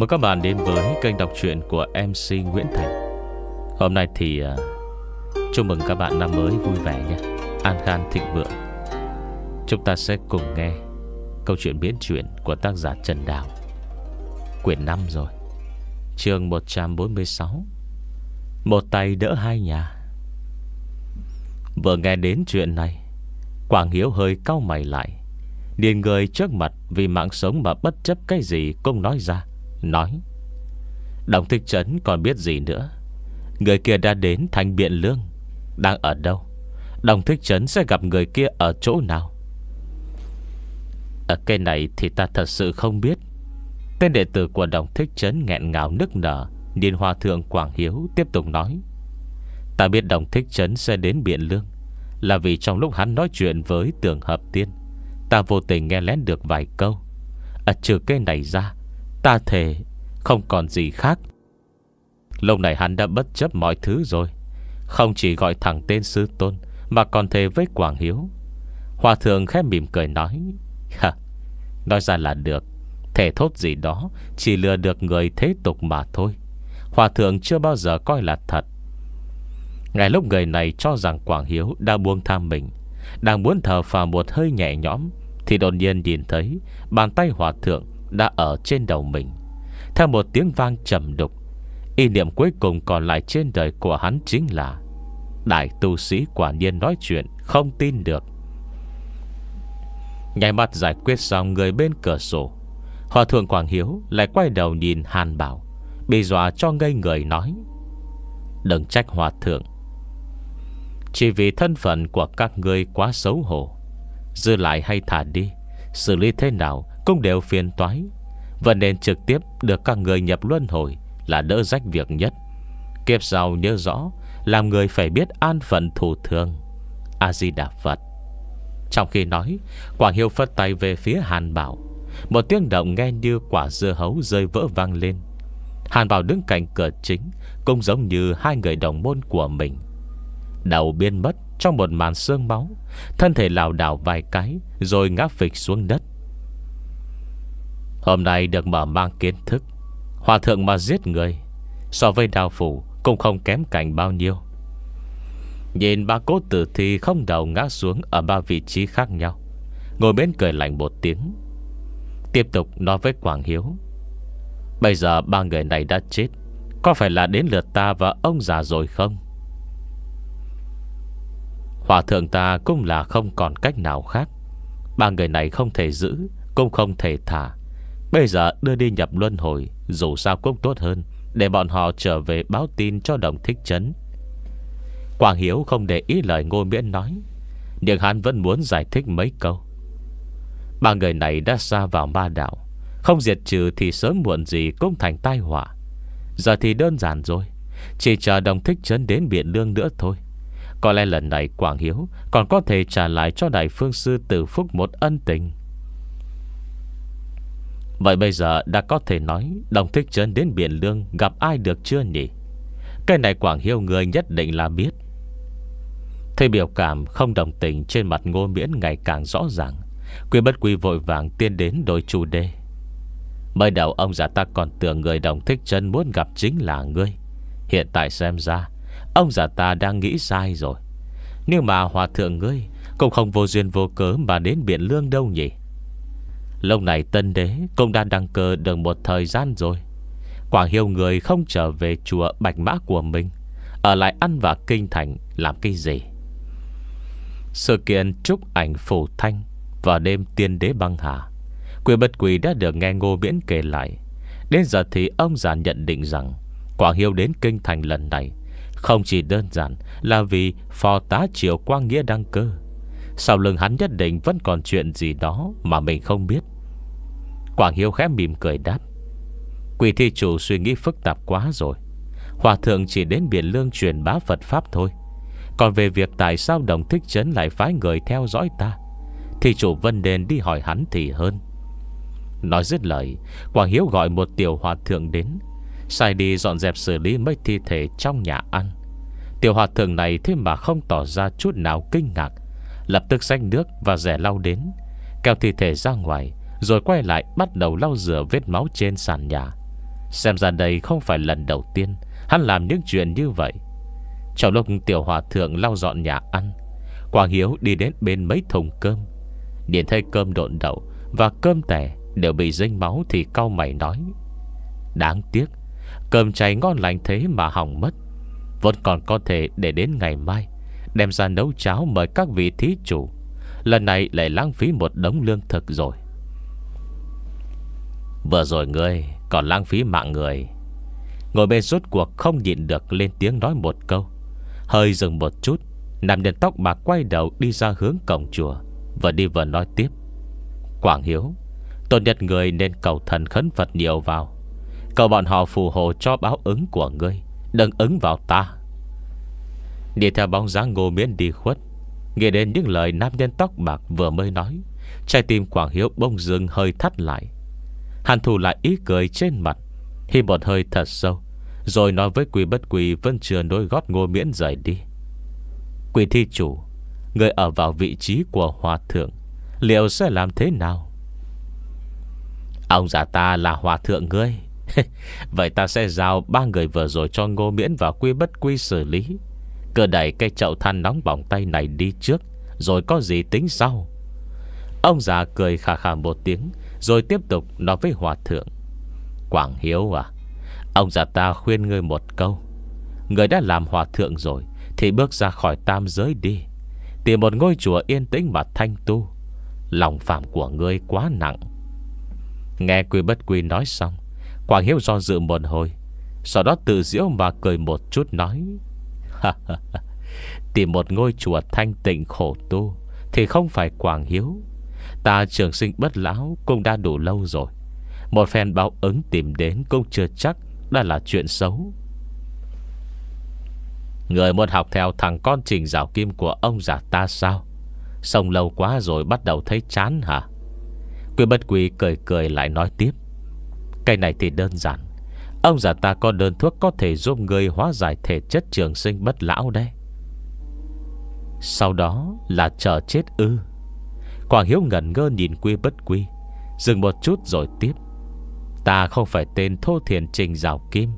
mừng các bạn đến với kênh đọc truyện của MC Nguyễn Thành Hôm nay thì uh, chúc mừng các bạn năm mới vui vẻ nhé An khang thịnh vượng Chúng ta sẽ cùng nghe câu chuyện biến chuyển của tác giả Trần Đào Quyển 5 rồi chương 146 Một tay đỡ hai nhà Vừa nghe đến chuyện này Quảng Hiếu hơi cau mày lại Điền người trước mặt vì mạng sống mà bất chấp cái gì cũng nói ra Nói Đồng Thích Trấn còn biết gì nữa Người kia đã đến thành Biện Lương Đang ở đâu Đồng Thích Trấn sẽ gặp người kia ở chỗ nào Ở ờ, cây này thì ta thật sự không biết Tên đệ tử của Đồng Thích Trấn nghẹn ngào nức nở Điên Hoa Thượng Quảng Hiếu tiếp tục nói Ta biết Đồng Thích Trấn sẽ đến Biện Lương Là vì trong lúc hắn nói chuyện với Tường Hợp Tiên Ta vô tình nghe lén được vài câu Ở ờ, trừ cây này ra Ta thể không còn gì khác Lâu này hắn đã bất chấp mọi thứ rồi Không chỉ gọi thẳng tên sư tôn Mà còn thề với Quảng Hiếu Hòa thượng khép mỉm cười nói Hả Nói ra là được Thể thốt gì đó Chỉ lừa được người thế tục mà thôi Hòa thượng chưa bao giờ coi là thật Ngày lúc người này cho rằng Quảng Hiếu đã buông tham mình Đang muốn thở phà một hơi nhẹ nhõm Thì đột nhiên nhìn thấy Bàn tay hòa thượng đã ở trên đầu mình. Theo một tiếng vang trầm đục, ý niệm cuối cùng còn lại trên đời của hắn chính là Đại tu sĩ quả nhiên nói chuyện không tin được. Nhảy mặt giải quyết xong người bên cửa sổ, Hòa thượng Quảng Hiếu lại quay đầu nhìn Hàn Bảo, bị dọa cho ngây người nói. Đừng trách hòa thượng. Chỉ vì thân phận của các ngươi quá xấu hổ, dư lại hay thả đi, xử lý thế nào cũng đều phiền toái Và nên trực tiếp được các người nhập luân hồi Là đỡ rách việc nhất Kiếp sau nhớ rõ Làm người phải biết an phận thủ thường A-di-đà Phật Trong khi nói Quảng hiệu phất tay về phía Hàn Bảo Một tiếng động nghe như quả dưa hấu rơi vỡ vang lên Hàn Bảo đứng cạnh cửa chính Cũng giống như hai người đồng môn của mình Đầu biên mất trong một màn sương máu Thân thể lào đảo vài cái Rồi ngã phịch xuống đất Hôm nay được mở mang kiến thức Hòa thượng mà giết người So với đào phủ Cũng không kém cảnh bao nhiêu Nhìn ba cốt tử thi không đầu ngã xuống Ở ba vị trí khác nhau Ngồi bên cười lạnh một tiếng Tiếp tục nói với Quảng Hiếu Bây giờ ba người này đã chết Có phải là đến lượt ta và ông già rồi không? Hòa thượng ta cũng là không còn cách nào khác Ba người này không thể giữ Cũng không thể thả Bây giờ đưa đi nhập luân hồi Dù sao cũng tốt hơn Để bọn họ trở về báo tin cho đồng thích chấn Quảng Hiếu không để ý lời Ngô Miễn nói Nhưng hắn vẫn muốn giải thích mấy câu Ba người này đã xa vào ma đạo Không diệt trừ thì sớm muộn gì cũng thành tai họa Giờ thì đơn giản rồi Chỉ chờ đồng thích chấn đến Biện Lương nữa thôi Có lẽ lần này Quảng Hiếu Còn có thể trả lại cho Đại Phương Sư Tử Phúc một ân tình Vậy bây giờ đã có thể nói Đồng Thích Trấn đến Biển Lương gặp ai được chưa nhỉ? Cái này Quảng Hiêu người nhất định là biết Thấy biểu cảm không đồng tình trên mặt ngô miễn ngày càng rõ ràng Quy bất quy vội vàng tiên đến đôi chủ đề Mới đầu ông già ta còn tưởng người đồng thích chân muốn gặp chính là ngươi Hiện tại xem ra Ông già ta đang nghĩ sai rồi Nhưng mà hòa thượng ngươi Cũng không vô duyên vô cớ mà đến Biển Lương đâu nhỉ lâu này tân đế công đã đăng cơ được một thời gian rồi Quảng Hiêu người không trở về chùa Bạch Mã của mình Ở lại ăn và kinh thành làm cái gì Sự kiện trúc ảnh phủ thanh và đêm tiên đế băng hà Quỷ bất quỷ đã được nghe Ngô Miễn kể lại Đến giờ thì ông già nhận định rằng Quảng Hiêu đến kinh thành lần này Không chỉ đơn giản là vì phò tá Triều Quang Nghĩa đăng cơ sau lưng hắn nhất định vẫn còn chuyện gì đó Mà mình không biết Quảng Hiếu khẽ mỉm cười đáp Quỷ thi chủ suy nghĩ phức tạp quá rồi Hòa thượng chỉ đến Biển Lương truyền bá Phật Pháp thôi Còn về việc tại sao đồng thích chấn lại phái người theo dõi ta Thì chủ vân đền đi hỏi hắn thì hơn Nói dứt lời Quảng Hiếu gọi một tiểu hòa thượng đến Sai đi dọn dẹp xử lý mấy thi thể trong nhà ăn Tiểu hòa thượng này thế mà không tỏ ra chút nào kinh ngạc Lập tức xách nước và rẻ lau đến Kéo thi thể ra ngoài Rồi quay lại bắt đầu lau rửa vết máu trên sàn nhà Xem ra đây không phải lần đầu tiên Hắn làm những chuyện như vậy Trong lúc tiểu hòa thượng lau dọn nhà ăn Quang Hiếu đi đến bên mấy thùng cơm Điện thấy cơm độn đậu Và cơm tẻ đều bị dính máu Thì cau mày nói Đáng tiếc Cơm cháy ngon lành thế mà hỏng mất Vẫn còn có thể để đến ngày mai Đem ra nấu cháo mời các vị thí chủ Lần này lại lãng phí một đống lương thực rồi Vừa rồi ngươi còn lãng phí mạng người Ngồi bên rốt cuộc không nhịn được lên tiếng nói một câu Hơi dừng một chút Nam nhân tóc bạc quay đầu đi ra hướng cổng chùa và đi vừa nói tiếp Quảng Hiếu Tôn nhất người nên cầu thần khấn Phật nhiều vào Cầu bọn họ phù hộ cho báo ứng của ngươi Đừng ứng vào ta Đi theo bóng dáng ngô miễn đi khuất Nghe đến những lời nam nhân tóc bạc vừa mới nói Trái tim Quảng Hiếu bông dưng hơi thắt lại Hàn thủ lại ý cười trên mặt Hi một hơi thật sâu Rồi nói với quỷ bất quỷ Vẫn chưa nối gót ngô miễn rời đi Quỷ thi chủ Người ở vào vị trí của hòa thượng Liệu sẽ làm thế nào Ông giả ta là hòa thượng ngươi Vậy ta sẽ giao Ba người vừa rồi cho ngô miễn Và quy bất quy xử lý cứ đẩy cây chậu than nóng bỏng tay này đi trước Rồi có gì tính sau Ông già cười khà khà một tiếng Rồi tiếp tục nói với hòa thượng Quảng Hiếu à Ông già ta khuyên ngươi một câu Người đã làm hòa thượng rồi Thì bước ra khỏi tam giới đi Tìm một ngôi chùa yên tĩnh mà thanh tu Lòng phạm của ngươi quá nặng Nghe quy bất quy nói xong Quảng Hiếu do dự một hồi Sau đó tự diễu mà cười một chút nói Tìm một ngôi chùa thanh tịnh khổ tu Thì không phải quảng hiếu Ta trường sinh bất lão cũng đã đủ lâu rồi Một phen báo ứng tìm đến cũng chưa chắc đã là chuyện xấu Người muốn học theo thằng con trình rào kim của ông già ta sao Xong lâu quá rồi bắt đầu thấy chán hả Quy bất quý cười cười lại nói tiếp Cái này thì đơn giản Ông già ta có đơn thuốc có thể giúp người hóa giải thể chất trường sinh bất lão đấy Sau đó là chờ chết ư Quảng Hiếu ngẩn ngơ nhìn quy bất quy Dừng một chút rồi tiếp Ta không phải tên thô thiền trình rào kim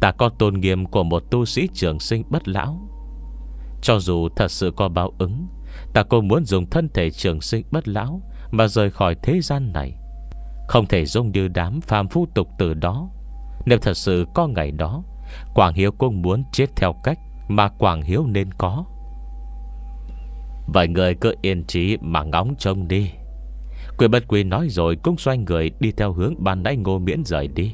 Ta có tôn nghiêm của một tu sĩ trường sinh bất lão Cho dù thật sự có báo ứng Ta cũng muốn dùng thân thể trường sinh bất lão Mà rời khỏi thế gian này Không thể dùng như đám phàm phu tục từ đó nếu thật sự có ngày đó Quảng Hiếu cũng muốn chết theo cách Mà Quảng Hiếu nên có vài người cứ yên trí mà ngóng trông đi Quyền bất quý nói rồi Cũng xoay người đi theo hướng ban nãy ngô miễn rời đi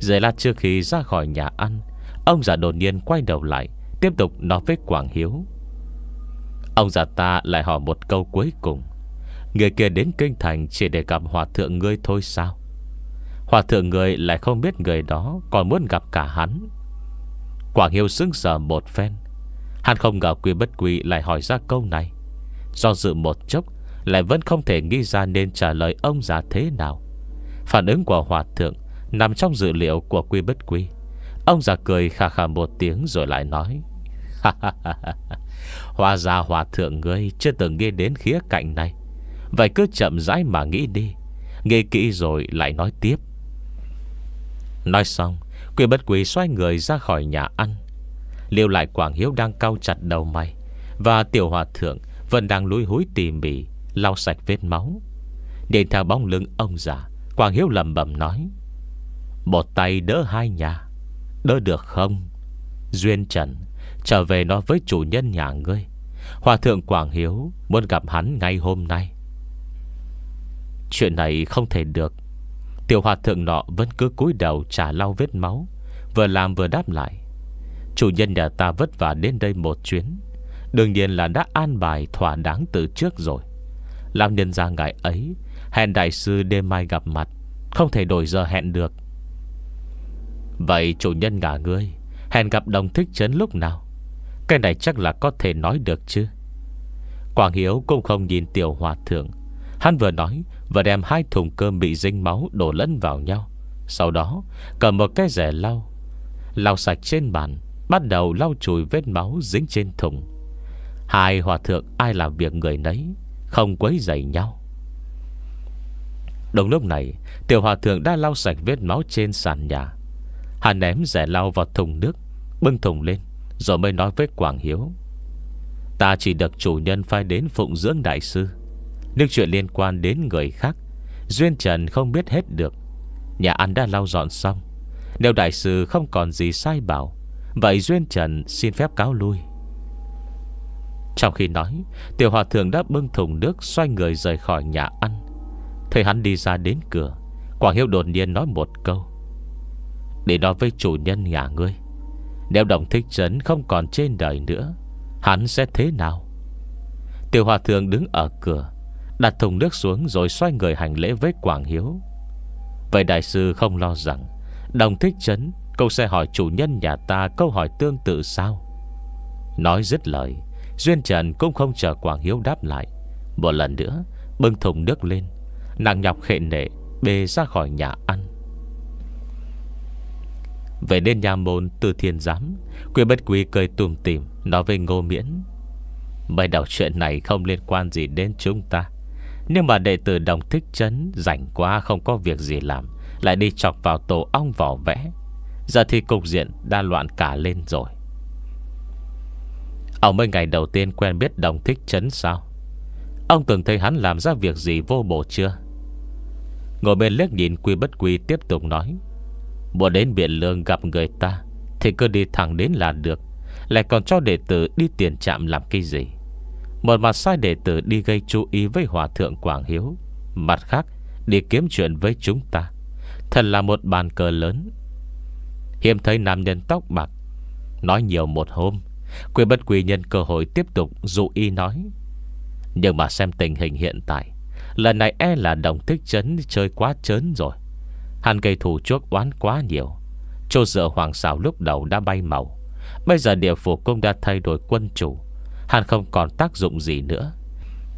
Rồi là trước khi ra khỏi nhà ăn Ông già đột nhiên quay đầu lại Tiếp tục nói với Quảng Hiếu Ông già ta lại hỏi một câu cuối cùng Người kia đến kinh thành chỉ để gặp hòa thượng ngươi thôi sao Hòa thượng người lại không biết người đó Còn muốn gặp cả hắn Quảng Hiêu sững sờ một phen Hắn không ngờ quy bất quy lại hỏi ra câu này Do dự một chốc Lại vẫn không thể nghĩ ra nên trả lời ông già thế nào Phản ứng của hòa thượng Nằm trong dữ liệu của quy bất quy Ông già cười khà khà một tiếng rồi lại nói Hòa già hòa thượng ngươi Chưa từng nghe đến khía cạnh này Vậy cứ chậm rãi mà nghĩ đi Nghe kỹ rồi lại nói tiếp Nói xong Quỷ bất quỷ xoay người ra khỏi nhà ăn Liêu lại Quảng Hiếu đang cau chặt đầu mày Và tiểu hòa thượng Vẫn đang lúi húi tỉ mỉ Lau sạch vết máu Điện theo bóng lưng ông già Quảng Hiếu lầm bầm nói Một tay đỡ hai nhà Đỡ được không Duyên Trần Trở về nói với chủ nhân nhà ngươi Hòa thượng Quảng Hiếu Muốn gặp hắn ngay hôm nay Chuyện này không thể được Tiểu hòa thượng nọ vẫn cứ cúi đầu trả lau vết máu Vừa làm vừa đáp lại Chủ nhân nhà ta vất vả đến đây một chuyến Đương nhiên là đã an bài thỏa đáng từ trước rồi Làm nhân gia ngài ấy Hẹn đại sư đêm mai gặp mặt Không thể đổi giờ hẹn được Vậy chủ nhân ngả ngươi Hẹn gặp đồng thích chấn lúc nào Cái này chắc là có thể nói được chứ Quảng Hiếu cũng không nhìn tiểu hòa thượng Hắn vừa nói Và đem hai thùng cơm bị dính máu đổ lẫn vào nhau Sau đó cầm một cái rẻ lau Lau sạch trên bàn Bắt đầu lau chùi vết máu dính trên thùng Hai hòa thượng ai làm việc người nấy Không quấy dậy nhau Đồng lúc này Tiểu hòa thượng đã lau sạch vết máu trên sàn nhà Hắn ném rẻ lau vào thùng nước Bưng thùng lên Rồi mới nói với Quảng Hiếu Ta chỉ được chủ nhân phai đến phụng dưỡng đại sư nhưng chuyện liên quan đến người khác Duyên Trần không biết hết được Nhà ăn đã lau dọn xong Nếu đại sư không còn gì sai bảo Vậy Duyên Trần xin phép cáo lui Trong khi nói Tiểu hòa thượng đã bưng thùng nước Xoay người rời khỏi nhà ăn Thấy hắn đi ra đến cửa Quảng Hiếu đột nhiên nói một câu Để nói với chủ nhân nhà ngươi Nếu đồng thích trấn không còn trên đời nữa Hắn sẽ thế nào Tiểu hòa thượng đứng ở cửa Đặt thùng nước xuống rồi xoay người hành lễ với Quảng Hiếu Vậy đại sư không lo rằng Đồng thích chấn câu sẽ hỏi chủ nhân nhà ta câu hỏi tương tự sao Nói dứt lời Duyên Trần cũng không chờ Quảng Hiếu đáp lại Một lần nữa Bưng thùng nước lên Nàng nhọc khệ nệ Bê ra khỏi nhà ăn Về đến nhà môn từ thiên giám Quyên bất quý cười tùm tìm Nói với Ngô Miễn bài đầu chuyện này không liên quan gì đến chúng ta nhưng mà đệ tử đồng thích chấn Rảnh quá không có việc gì làm Lại đi chọc vào tổ ong vỏ vẽ Giờ thì cục diện đa loạn cả lên rồi Ông mấy ngày đầu tiên quen biết đồng thích chấn sao Ông từng thấy hắn làm ra việc gì vô bổ chưa Ngồi bên liếc nhìn quy bất quy tiếp tục nói bộ đến biển lương gặp người ta Thì cứ đi thẳng đến là được Lại còn cho đệ tử đi tiền chạm làm cái gì một mặt sai đệ tử đi gây chú ý với hòa thượng Quảng Hiếu Mặt khác đi kiếm chuyện với chúng ta Thật là một bàn cờ lớn Hiểm thấy nam nhân tóc bạc Nói nhiều một hôm Quỷ bất quỷ nhân cơ hội tiếp tục dụ y nói Nhưng mà xem tình hình hiện tại Lần này e là đồng thích chấn chơi quá chớn rồi hắn gây thù chuốc oán quá nhiều Chô dựa hoàng xảo lúc đầu đã bay màu Bây giờ địa phủ cũng đã thay đổi quân chủ Hắn không còn tác dụng gì nữa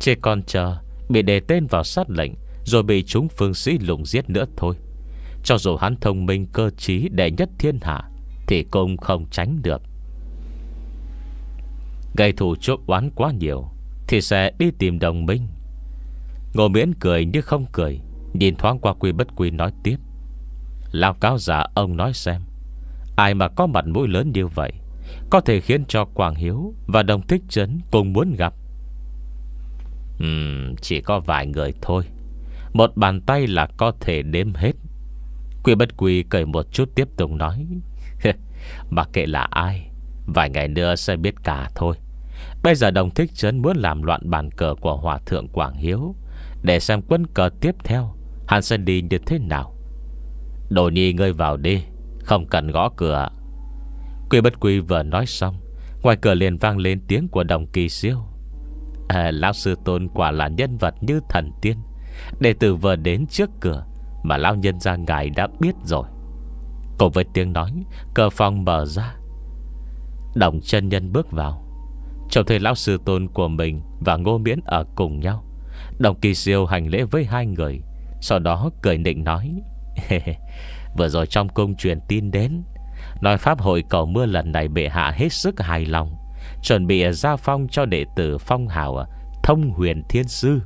Chỉ còn chờ Bị đề tên vào sát lệnh Rồi bị chúng phương sĩ lùng giết nữa thôi Cho dù hắn thông minh cơ trí đệ nhất thiên hạ Thì cũng không tránh được Gây thù chốt oán quá nhiều Thì sẽ đi tìm đồng minh Ngô miễn cười như không cười Nhìn thoáng qua quy bất quy nói tiếp Lão cáo giả ông nói xem Ai mà có mặt mũi lớn như vậy có thể khiến cho Quảng Hiếu Và Đồng Thích Trấn cùng muốn gặp uhm, Chỉ có vài người thôi Một bàn tay là có thể đếm hết Quỷ bất quỷ cười một chút tiếp tục nói mà kệ là ai Vài ngày nữa sẽ biết cả thôi Bây giờ đồng thích trấn muốn làm loạn bàn cờ của Hòa Thượng Quảng Hiếu Để xem quân cờ tiếp theo Hắn sẽ đi như thế nào Đồ nhi ngươi vào đi Không cần gõ cửa Quy bất quy vừa nói xong Ngoài cửa liền vang lên tiếng của đồng kỳ siêu à, Lão sư tôn quả là nhân vật như thần tiên Đệ tử vừa đến trước cửa Mà lão nhân ra ngài đã biết rồi Cùng với tiếng nói Cờ phòng mở ra Đồng chân nhân bước vào Trông thấy lão sư tôn của mình Và ngô miễn ở cùng nhau Đồng kỳ siêu hành lễ với hai người Sau đó cười nịnh nói Vừa rồi trong cung truyền tin đến Nói Pháp hội cầu mưa lần này bệ hạ hết sức hài lòng Chuẩn bị gia phong cho đệ tử phong hào Thông huyền thiên sư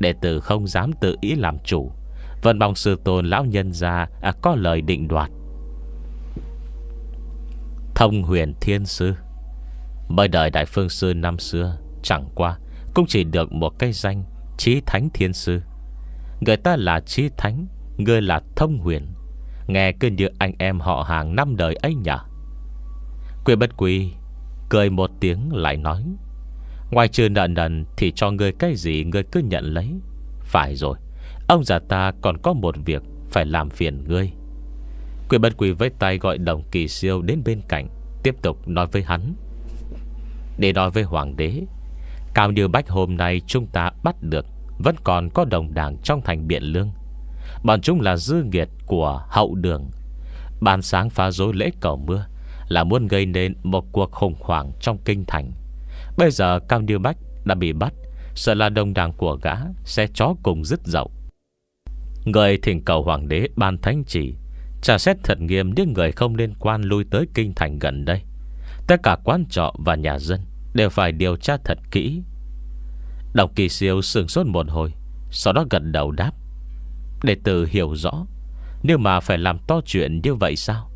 Đệ tử không dám tự ý làm chủ Vẫn mong sư tôn lão nhân ra à, Có lời định đoạt Thông huyền thiên sư Mới đời đại phương sư năm xưa Chẳng qua Cũng chỉ được một cái danh Chí thánh thiên sư Người ta là chí thánh Người là thông huyền Nghe cứ như anh em họ hàng năm đời ấy nhỉ Quyên bất quy Cười một tiếng lại nói Ngoài trừ nợ nần Thì cho ngươi cái gì ngươi cứ nhận lấy Phải rồi Ông già ta còn có một việc Phải làm phiền ngươi Quyên bất quy với tay gọi đồng kỳ siêu đến bên cạnh Tiếp tục nói với hắn Để nói với hoàng đế Cao Như Bách hôm nay chúng ta bắt được Vẫn còn có đồng đảng trong thành Biện Lương Bọn chúng là dư nghiệt của hậu đường Ban sáng phá rối lễ cầu mưa Là muốn gây nên một cuộc khủng hoảng trong kinh thành Bây giờ Cao niêu Bách đã bị bắt Sợ là đồng đảng của gã Sẽ chó cùng dứt dậu Người thỉnh cầu hoàng đế ban thánh chỉ Trả xét thật nghiêm những người không liên quan lui tới kinh thành gần đây Tất cả quan trọ và nhà dân Đều phải điều tra thật kỹ Đồng kỳ siêu sừng sốt một hồi Sau đó gật đầu đáp Đệ tử hiểu rõ nếu mà phải làm to chuyện như vậy sao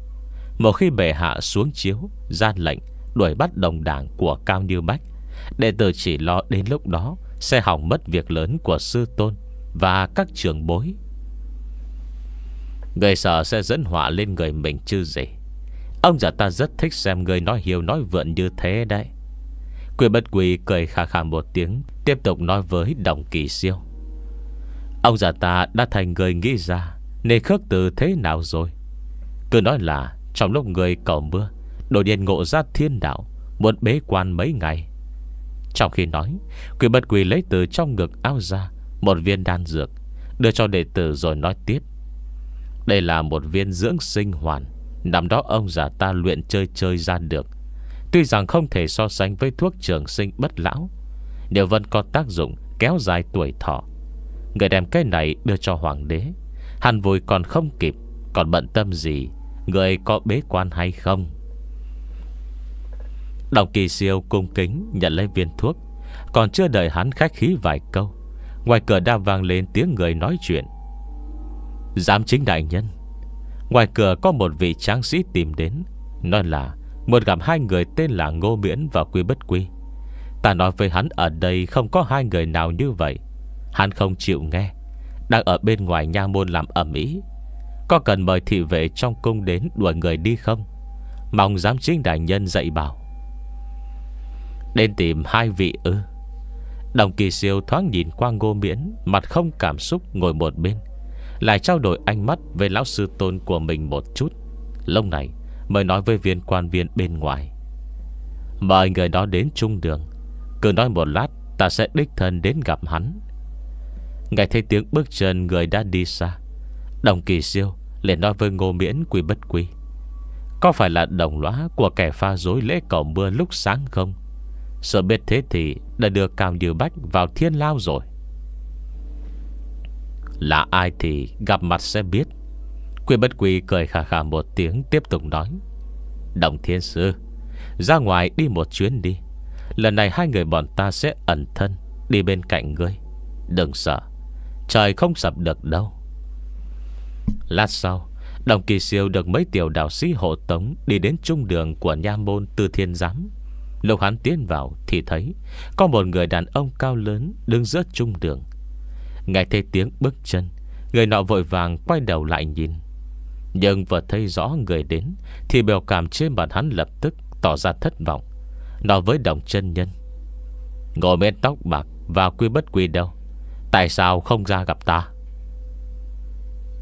Một khi bệ hạ xuống chiếu Gian lệnh đuổi bắt đồng đảng của Cao Như Bách Đệ tử chỉ lo đến lúc đó Sẽ hỏng mất việc lớn của sư tôn Và các trường bối Người sợ sẽ dẫn họa lên người mình chứ gì Ông già ta rất thích xem người nói hiểu nói vượn như thế đấy Quỷ bất quỷ cười khà khà một tiếng Tiếp tục nói với đồng kỳ siêu Ông già ta đã thành người nghĩ ra Nên khước từ thế nào rồi Cứ nói là trong lúc người cầu mưa Đột nhiên ngộ ra thiên đạo Muốn bế quan mấy ngày Trong khi nói Quỷ bất quỷ lấy từ trong ngực áo ra Một viên đan dược Đưa cho đệ tử rồi nói tiếp Đây là một viên dưỡng sinh hoàn Năm đó ông già ta luyện chơi chơi ra được Tuy rằng không thể so sánh với thuốc trường sinh bất lão Đều vẫn có tác dụng kéo dài tuổi thọ Người đem cái này đưa cho hoàng đế hàn vui còn không kịp Còn bận tâm gì Người có bế quan hay không Đồng kỳ siêu cung kính Nhận lấy viên thuốc Còn chưa đợi hắn khách khí vài câu Ngoài cửa đã vang lên tiếng người nói chuyện Giám chính đại nhân Ngoài cửa có một vị tráng sĩ tìm đến Nói là Muốn gặp hai người tên là Ngô Miễn và Quy Bất Quy Ta nói với hắn ở đây không có hai người nào như vậy Hắn không chịu nghe Đang ở bên ngoài nha môn làm ẩm ý Có cần mời thị vệ trong cung đến đuổi người đi không Mong giám chính đại nhân dạy bảo Đến tìm hai vị ư Đồng kỳ siêu thoáng nhìn qua ngô miễn Mặt không cảm xúc ngồi một bên Lại trao đổi ánh mắt Với lão sư tôn của mình một chút lông này mới nói với viên quan viên bên ngoài Mời người đó đến trung đường Cứ nói một lát Ta sẽ đích thân đến gặp hắn Nghe thấy tiếng bước chân người đã đi xa Đồng kỳ siêu liền nói với ngô miễn quy bất quy Có phải là đồng lõa Của kẻ pha dối lễ cầu mưa lúc sáng không Sợ biết thế thì Đã đưa Cao Như Bách vào thiên lao rồi Là ai thì gặp mặt sẽ biết Quy bất quy cười khà khà một tiếng Tiếp tục nói Đồng thiên sư Ra ngoài đi một chuyến đi Lần này hai người bọn ta sẽ ẩn thân Đi bên cạnh ngươi Đừng sợ Trời không sập được đâu Lát sau Đồng kỳ siêu được mấy tiểu đạo sĩ hộ tống Đi đến trung đường của nha môn tư thiên giám Lúc hắn tiến vào thì thấy Có một người đàn ông cao lớn Đứng giữa trung đường Ngài thấy tiếng bước chân Người nọ vội vàng quay đầu lại nhìn Nhưng vừa thấy rõ người đến Thì biểu cảm trên mặt hắn lập tức Tỏ ra thất vọng Nói với đồng chân nhân Ngồi bên tóc bạc và quy bất quy đâu Tại sao không ra gặp ta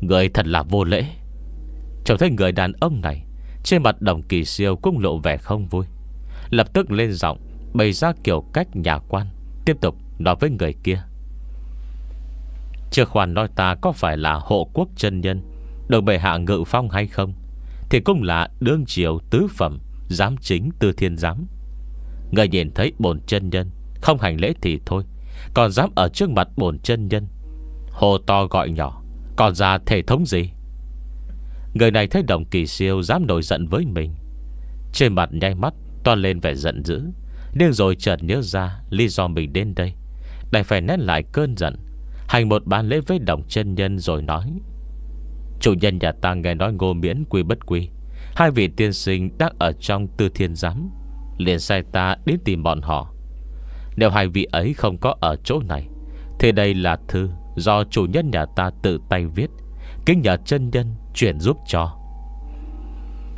Người thật là vô lễ Trông thấy người đàn ông này Trên mặt đồng kỳ siêu cũng lộ vẻ không vui Lập tức lên giọng Bày ra kiểu cách nhà quan Tiếp tục nói với người kia Chưa khoan nói ta có phải là hộ quốc chân nhân Được bệ hạ ngự phong hay không Thì cũng là đương triều tứ phẩm Giám chính tư thiên giám Người nhìn thấy bổn chân nhân Không hành lễ thì thôi còn dám ở trước mặt bổn chân nhân Hồ to gọi nhỏ Còn ra thể thống gì Người này thấy đồng kỳ siêu Dám nổi giận với mình Trên mặt nhai mắt toàn lên vẻ giận dữ Nhưng rồi chợt nhớ ra Lý do mình đến đây Đành phải nén lại cơn giận Hành một bàn lễ với đồng chân nhân rồi nói Chủ nhân nhà ta nghe nói ngô miễn quy bất quy Hai vị tiên sinh đang ở trong tư thiên giám liền sai ta đến tìm bọn họ nếu hai vị ấy không có ở chỗ này Thì đây là thư Do chủ nhân nhà ta tự tay viết Kính nhờ chân nhân chuyển giúp cho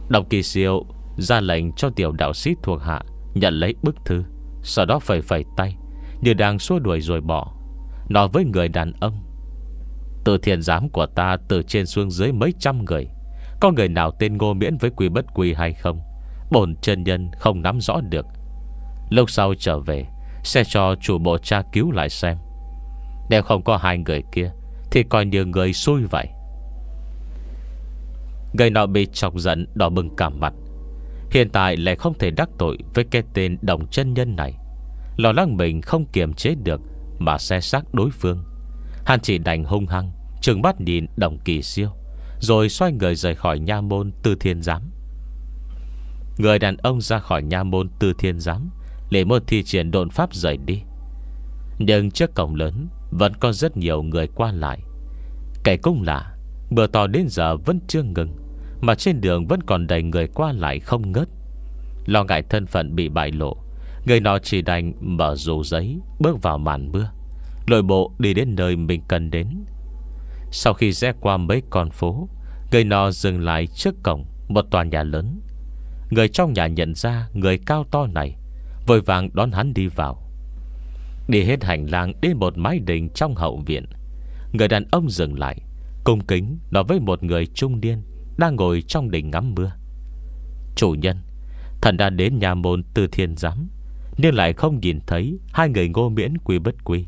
Đồng kỳ siêu ra lệnh cho tiểu đạo sĩ thuộc hạ Nhận lấy bức thư Sau đó phẩy phẩy tay Như đang xua đuổi rồi bỏ Nói với người đàn ông Từ thiền giám của ta từ trên xuống dưới mấy trăm người Có người nào tên ngô miễn với quy bất quy hay không Bồn chân nhân không nắm rõ được Lâu sau trở về sẽ cho chủ bộ tra cứu lại xem Nếu không có hai người kia Thì coi như người xui vậy Người nọ bị chọc giận đỏ bừng cả mặt Hiện tại lại không thể đắc tội Với cái tên đồng chân nhân này Lo lắng mình không kiềm chế được Mà xe xác đối phương Hắn chỉ đành hung hăng Trừng mắt nhìn đồng kỳ siêu Rồi xoay người rời khỏi nha môn tư thiên giám Người đàn ông ra khỏi nha môn tư thiên giám Lê Môn thi triển đồn pháp rời đi Nhưng trước cổng lớn Vẫn có rất nhiều người qua lại Kẻ cũng lạ Bữa to đến giờ vẫn chưa ngừng Mà trên đường vẫn còn đầy người qua lại không ngớt Lo ngại thân phận bị bại lộ Người nọ chỉ đành mở dù giấy Bước vào màn mưa Lội bộ đi đến nơi mình cần đến Sau khi rẽ qua mấy con phố Người nọ dừng lại trước cổng Một tòa nhà lớn Người trong nhà nhận ra Người cao to này Vội vàng đón hắn đi vào Đi hết hành lang đến một mái đình trong hậu viện Người đàn ông dừng lại Cung kính nói với một người trung niên Đang ngồi trong đình ngắm mưa Chủ nhân Thần đã đến nhà môn từ thiên giám Nhưng lại không nhìn thấy Hai người ngô miễn quy bất quy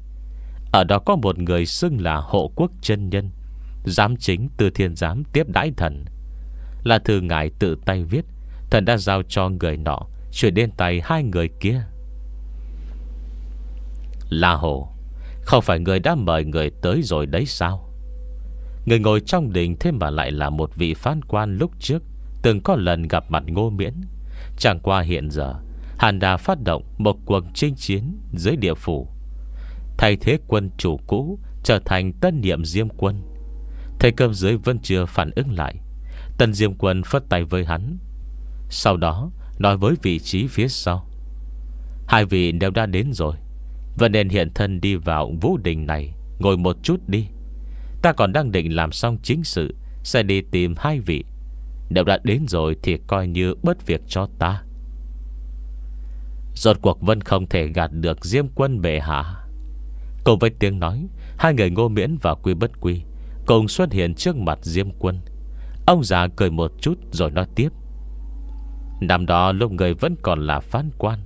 Ở đó có một người xưng là hộ quốc chân nhân Giám chính từ thiên giám tiếp đãi thần Là thư ngài tự tay viết Thần đã giao cho người nọ Chuyển đến tay hai người kia La Hồ Không phải người đã mời người tới rồi đấy sao Người ngồi trong đình Thế mà lại là một vị phán quan lúc trước Từng có lần gặp mặt Ngô Miễn Chẳng qua hiện giờ Hàn Đà phát động một cuộc chinh chiến Dưới địa phủ Thay thế quân chủ cũ Trở thành tân nhiệm diêm quân Thầy cơm dưới vẫn chưa phản ứng lại Tân diêm quân phất tay với hắn Sau đó Nói với vị trí phía sau Hai vị đều đã đến rồi Và nên hiện thân đi vào vũ đình này Ngồi một chút đi Ta còn đang định làm xong chính sự Sẽ đi tìm hai vị Nếu đã đến rồi thì coi như bớt việc cho ta Rốt cuộc Vân không thể gạt được Diêm quân bệ hạ Cùng với tiếng nói Hai người ngô miễn và quy bất quy Cùng xuất hiện trước mặt Diêm quân Ông già cười một chút rồi nói tiếp Năm đó lúc người vẫn còn là phán quan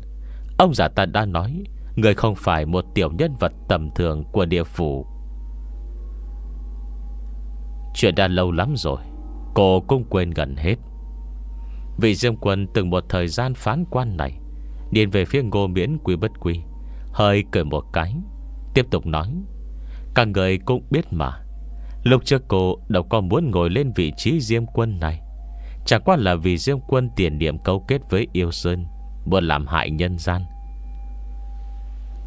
Ông giả ta đã nói Người không phải một tiểu nhân vật tầm thường của địa phủ Chuyện đã lâu lắm rồi Cô cũng quên gần hết Vị Diêm Quân từng một thời gian phán quan này Điền về phía ngô miễn quý bất quý Hơi cười một cái Tiếp tục nói Các người cũng biết mà Lúc trước cô đâu có muốn ngồi lên vị trí Diêm Quân này Chẳng qua là vì Diêm Quân tiền niệm cấu kết với yêu Sơn Muốn làm hại nhân gian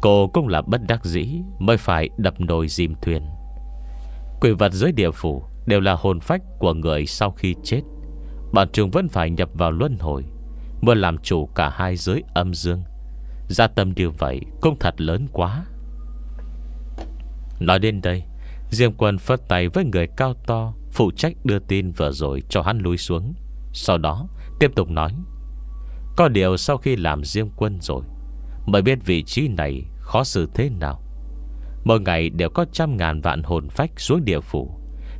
Cô cũng là bất đắc dĩ Mới phải đập nồi dìm thuyền Quỷ vật dưới địa phủ Đều là hồn phách của người sau khi chết Bản trường vẫn phải nhập vào luân hồi Muốn làm chủ cả hai giới âm dương Gia tâm điều vậy Cũng thật lớn quá Nói đến đây Diêm quân phất tay với người cao to Phụ trách đưa tin vừa rồi cho hắn lui xuống sau đó tiếp tục nói Có điều sau khi làm riêng quân rồi Mới biết vị trí này khó xử thế nào Mỗi ngày đều có trăm ngàn vạn hồn phách xuống địa phủ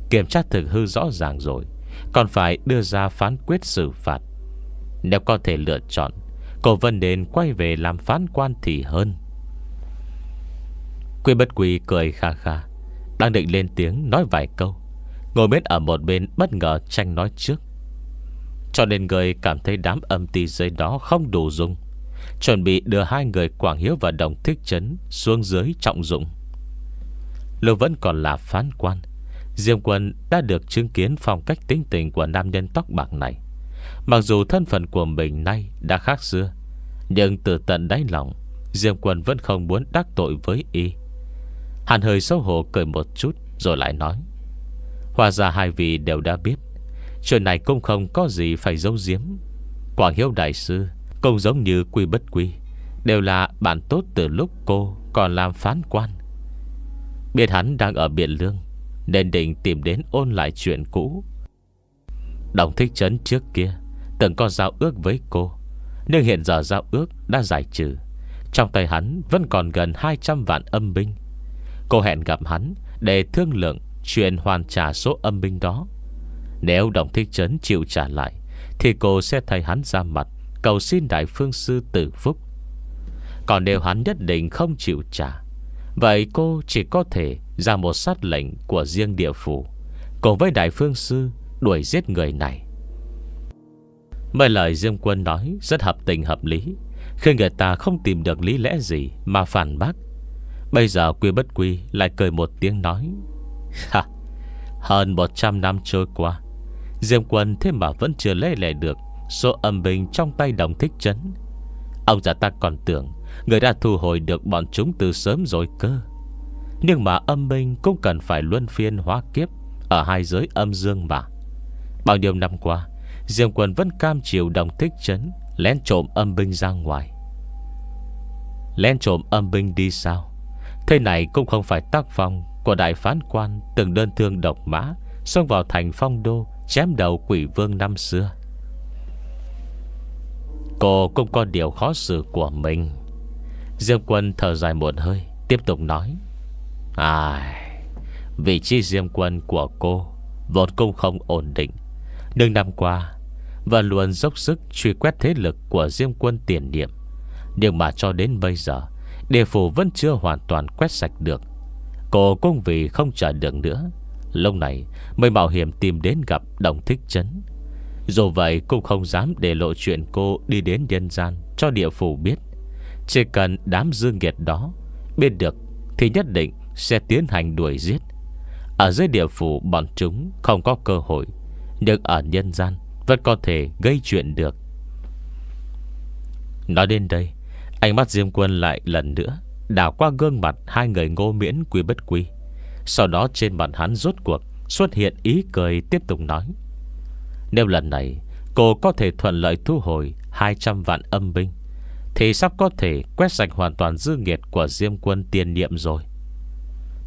Kiểm tra thực hư rõ ràng rồi Còn phải đưa ra phán quyết xử phạt Nếu có thể lựa chọn Cổ Vân nên quay về làm phán quan thì hơn Quy bất quỳ cười kha kha Đang định lên tiếng nói vài câu Ngồi bên ở một bên bất ngờ tranh nói trước cho nên người cảm thấy đám âm ti dưới đó không đủ dùng Chuẩn bị đưa hai người Quảng Hiếu và Đồng Thích Trấn Xuống dưới trọng dụng Lưu vẫn còn là phán quan Diêm quân đã được chứng kiến phong cách tính tình của nam nhân tóc bạc này Mặc dù thân phận của mình nay đã khác xưa Nhưng từ tận đáy lòng Diêm quân vẫn không muốn đắc tội với y Hàn hơi xấu hổ cười một chút Rồi lại nói Hòa ra hai vị đều đã biết Chuyện này cũng không có gì phải giấu giếm Quảng Hiếu Đại Sư Cũng giống như Quy Bất Quy Đều là bạn tốt từ lúc cô còn làm phán quan Biết hắn đang ở Biện Lương Nên định tìm đến ôn lại chuyện cũ Đồng Thích Trấn trước kia Từng có giao ước với cô Nhưng hiện giờ giao ước đã giải trừ Trong tay hắn vẫn còn gần 200 vạn âm binh Cô hẹn gặp hắn Để thương lượng Chuyện hoàn trả số âm binh đó nếu đồng thích trấn chịu trả lại Thì cô sẽ thay hắn ra mặt Cầu xin đại phương sư tử phúc Còn nếu hắn nhất định không chịu trả Vậy cô chỉ có thể ra một sát lệnh của riêng địa phủ Cùng với đại phương sư đuổi giết người này Mấy lời Diêm Quân nói rất hợp tình hợp lý Khi người ta không tìm được lý lẽ gì mà phản bác Bây giờ quy bất quy lại cười một tiếng nói Ha! Hơn 100 năm trôi qua Diêm quân thế mà vẫn chưa lê lệ được Số âm binh trong tay đồng thích chấn Ông già ta còn tưởng Người đã thu hồi được bọn chúng từ sớm rồi cơ Nhưng mà âm binh Cũng cần phải luân phiên hóa kiếp Ở hai giới âm dương mà Bao nhiêu năm qua Diêm quân vẫn cam chịu đồng thích chấn Lén trộm âm binh ra ngoài Lén trộm âm binh đi sao Thế này cũng không phải tác phong Của đại phán quan từng đơn thương độc mã Xông vào thành phong đô Chém đầu quỷ vương năm xưa Cô cũng có điều khó xử của mình Diêm quân thở dài một hơi Tiếp tục nói ai Vị trí diêm quân của cô Vốn cũng không ổn định Nhưng năm qua Và luôn dốc sức truy quét thế lực Của diêm quân tiền niệm Nhưng mà cho đến bây giờ Địa phủ vẫn chưa hoàn toàn quét sạch được Cô cũng vì không chờ được nữa Lúc này mới bảo hiểm tìm đến gặp Đồng Thích Trấn Dù vậy cũng không dám để lộ chuyện cô đi đến nhân gian Cho địa phủ biết Chỉ cần đám dương nghiệt đó Biết được thì nhất định sẽ tiến hành đuổi giết Ở dưới địa phủ bọn chúng không có cơ hội Nhưng ở nhân gian vẫn có thể gây chuyện được Nói đến đây Ánh mắt Diêm Quân lại lần nữa Đảo qua gương mặt hai người ngô miễn quy bất quy sau đó trên mặt hắn rốt cuộc Xuất hiện ý cười tiếp tục nói Nếu lần này Cô có thể thuận lợi thu hồi 200 vạn âm binh Thì sắp có thể quét sạch hoàn toàn dư nghiệt Của Diêm Quân tiền niệm rồi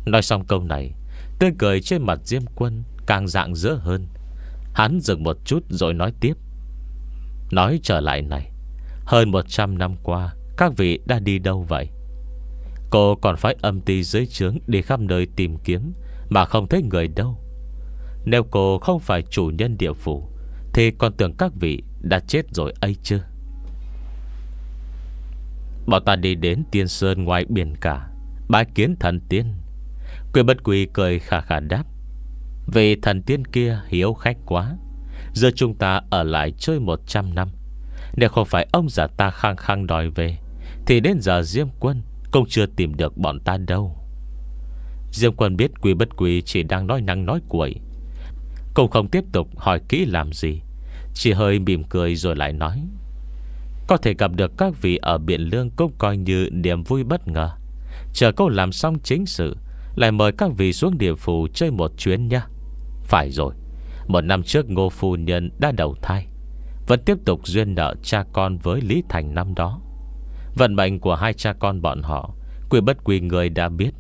Nói xong câu này Tươi cười trên mặt Diêm Quân Càng dạng dỡ hơn Hắn dừng một chút rồi nói tiếp Nói trở lại này Hơn 100 năm qua Các vị đã đi đâu vậy Cô còn phải âm ti dưới trướng Đi khắp nơi tìm kiếm Mà không thấy người đâu Nếu cô không phải chủ nhân địa phủ Thì còn tưởng các vị đã chết rồi ấy chứ Bọn ta đi đến tiên sơn ngoài biển cả Bái kiến thần tiên Quy bất quỳ cười khả khả đáp Vì thần tiên kia hiếu khách quá Giờ chúng ta ở lại chơi 100 năm Nếu không phải ông già ta khăng khăng đòi về Thì đến giờ Diêm Quân cũng chưa tìm được bọn ta đâu Diêm quân biết quý bất quý Chỉ đang nói năng nói quậy Cũng không tiếp tục hỏi kỹ làm gì Chỉ hơi mỉm cười rồi lại nói Có thể gặp được các vị ở Biện Lương Cũng coi như niềm vui bất ngờ Chờ câu làm xong chính sự Lại mời các vị xuống địa phủ Chơi một chuyến nha Phải rồi Một năm trước ngô phu nhân đã đầu thai Vẫn tiếp tục duyên nợ cha con với Lý Thành năm đó Vận mệnh của hai cha con bọn họ Quy bất quy người đã biết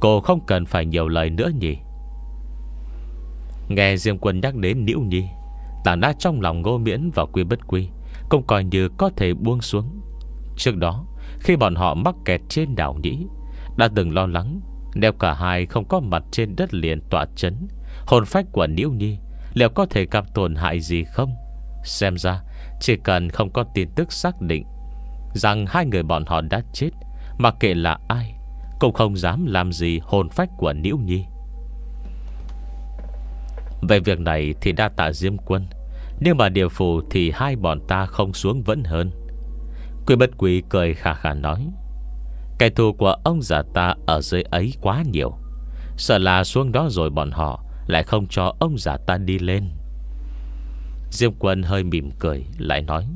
Cô không cần phải nhiều lời nữa nhỉ Nghe Diêm Quân nhắc đến Nữ Nhi Tảng đá trong lòng ngô miễn và quy bất quy Cũng coi như có thể buông xuống Trước đó Khi bọn họ mắc kẹt trên đảo Nhĩ Đã từng lo lắng Nếu cả hai không có mặt trên đất liền tỏa chấn Hồn phách của Nữ Nhi Liệu có thể gặp tổn hại gì không Xem ra Chỉ cần không có tin tức xác định Rằng hai người bọn họ đã chết Mà kệ là ai Cũng không dám làm gì hồn phách của Niễu Nhi Về việc này thì đa tạ Diêm Quân Nhưng mà điều phù thì hai bọn ta không xuống vẫn hơn Quỷ bất quỷ cười khả khả nói Cái thù của ông già ta ở dưới ấy quá nhiều Sợ là xuống đó rồi bọn họ Lại không cho ông già ta đi lên Diêm quân hơi mỉm cười Lại nói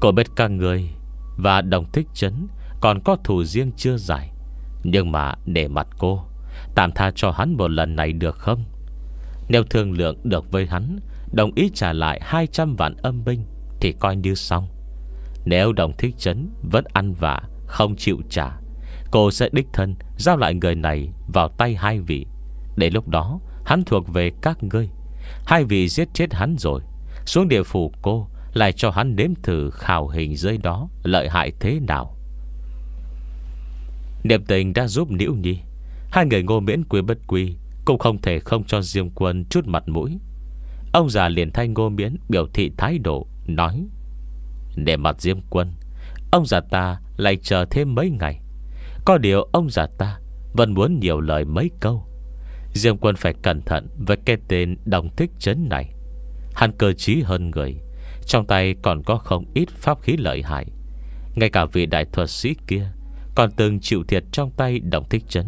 Cô biết các người và đồng thích chấn Còn có thù riêng chưa giải Nhưng mà để mặt cô Tạm tha cho hắn một lần này được không Nếu thương lượng được với hắn Đồng ý trả lại 200 vạn âm binh Thì coi như xong Nếu đồng thích chấn vẫn ăn vạ Không chịu trả Cô sẽ đích thân giao lại người này Vào tay hai vị để lúc đó hắn thuộc về các ngươi Hai vị giết chết hắn rồi Xuống địa phủ cô lại cho hắn nếm thử khảo hình dưới đó Lợi hại thế nào Niệm tình đã giúp Liễu Nhi Hai người ngô miễn quý bất quy Cũng không thể không cho Diêm Quân chút mặt mũi Ông già liền thay ngô miễn Biểu thị thái độ Nói Để mặt Diêm Quân Ông già ta lại chờ thêm mấy ngày Có điều ông già ta Vẫn muốn nhiều lời mấy câu Diêm Quân phải cẩn thận Với cái tên đồng thích chấn này Hắn cơ trí hơn người trong tay còn có không ít pháp khí lợi hại Ngay cả vị đại thuật sĩ kia Còn từng chịu thiệt trong tay đồng thích chấn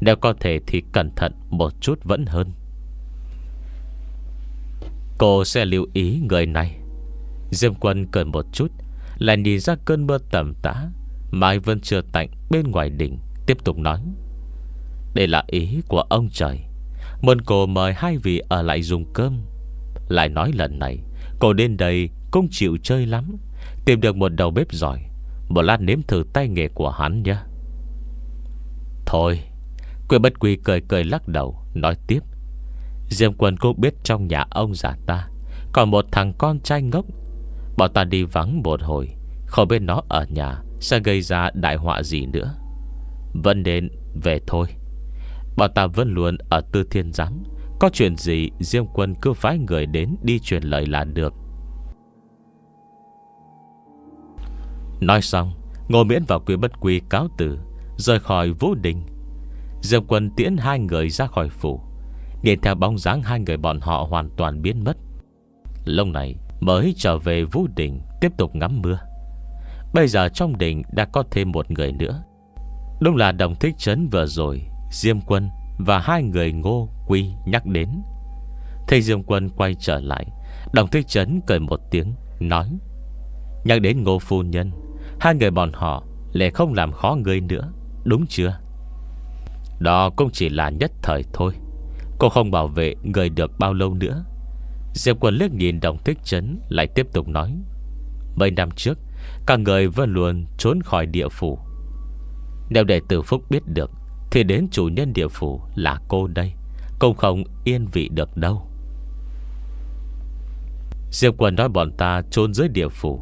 Nếu có thể thì cẩn thận một chút vẫn hơn Cô sẽ lưu ý người này Diêm quân cười một chút Lại nhìn ra cơn mưa tầm tã Mai vẫn chưa tạnh bên ngoài đỉnh Tiếp tục nói Đây là ý của ông trời Muốn cô mời hai vị ở lại dùng cơm Lại nói lần này Cô đến đây cũng chịu chơi lắm Tìm được một đầu bếp giỏi Một lát nếm thử tay nghề của hắn nhé Thôi Quyên bất quy cười cười lắc đầu Nói tiếp Diêm quân cô biết trong nhà ông già ta Còn một thằng con trai ngốc Bọn ta đi vắng một hồi Không biết nó ở nhà Sẽ gây ra đại họa gì nữa Vẫn đến về thôi Bọn ta vẫn luôn ở tư thiên giám có chuyện gì Diêm quân cứ phái người đến Đi truyền lời là được Nói xong Ngô Miễn và Quy Bất Quy cáo từ Rời khỏi Vũ Đình Diêm quân tiễn hai người ra khỏi phủ Nhìn theo bóng dáng hai người bọn họ Hoàn toàn biến mất Lâu này mới trở về Vũ Đình Tiếp tục ngắm mưa Bây giờ trong đình đã có thêm một người nữa Đúng là đồng thích chấn vừa rồi Diêm quân và hai người ngô quy nhắc đến Thầy Dương Quân quay trở lại Đồng Thích Trấn cười một tiếng Nói Nhắc đến ngô phu nhân Hai người bọn họ lại không làm khó người nữa Đúng chưa Đó cũng chỉ là nhất thời thôi Cô không bảo vệ người được bao lâu nữa Diệp Quân liếc nhìn đồng thích Trấn Lại tiếp tục nói Mấy năm trước Cả người vẫn luôn trốn khỏi địa phủ Nếu để tử phúc biết được thì đến chủ nhân địa phủ là cô đây Cũng không yên vị được đâu Diệp quần nói bọn ta trốn dưới địa phủ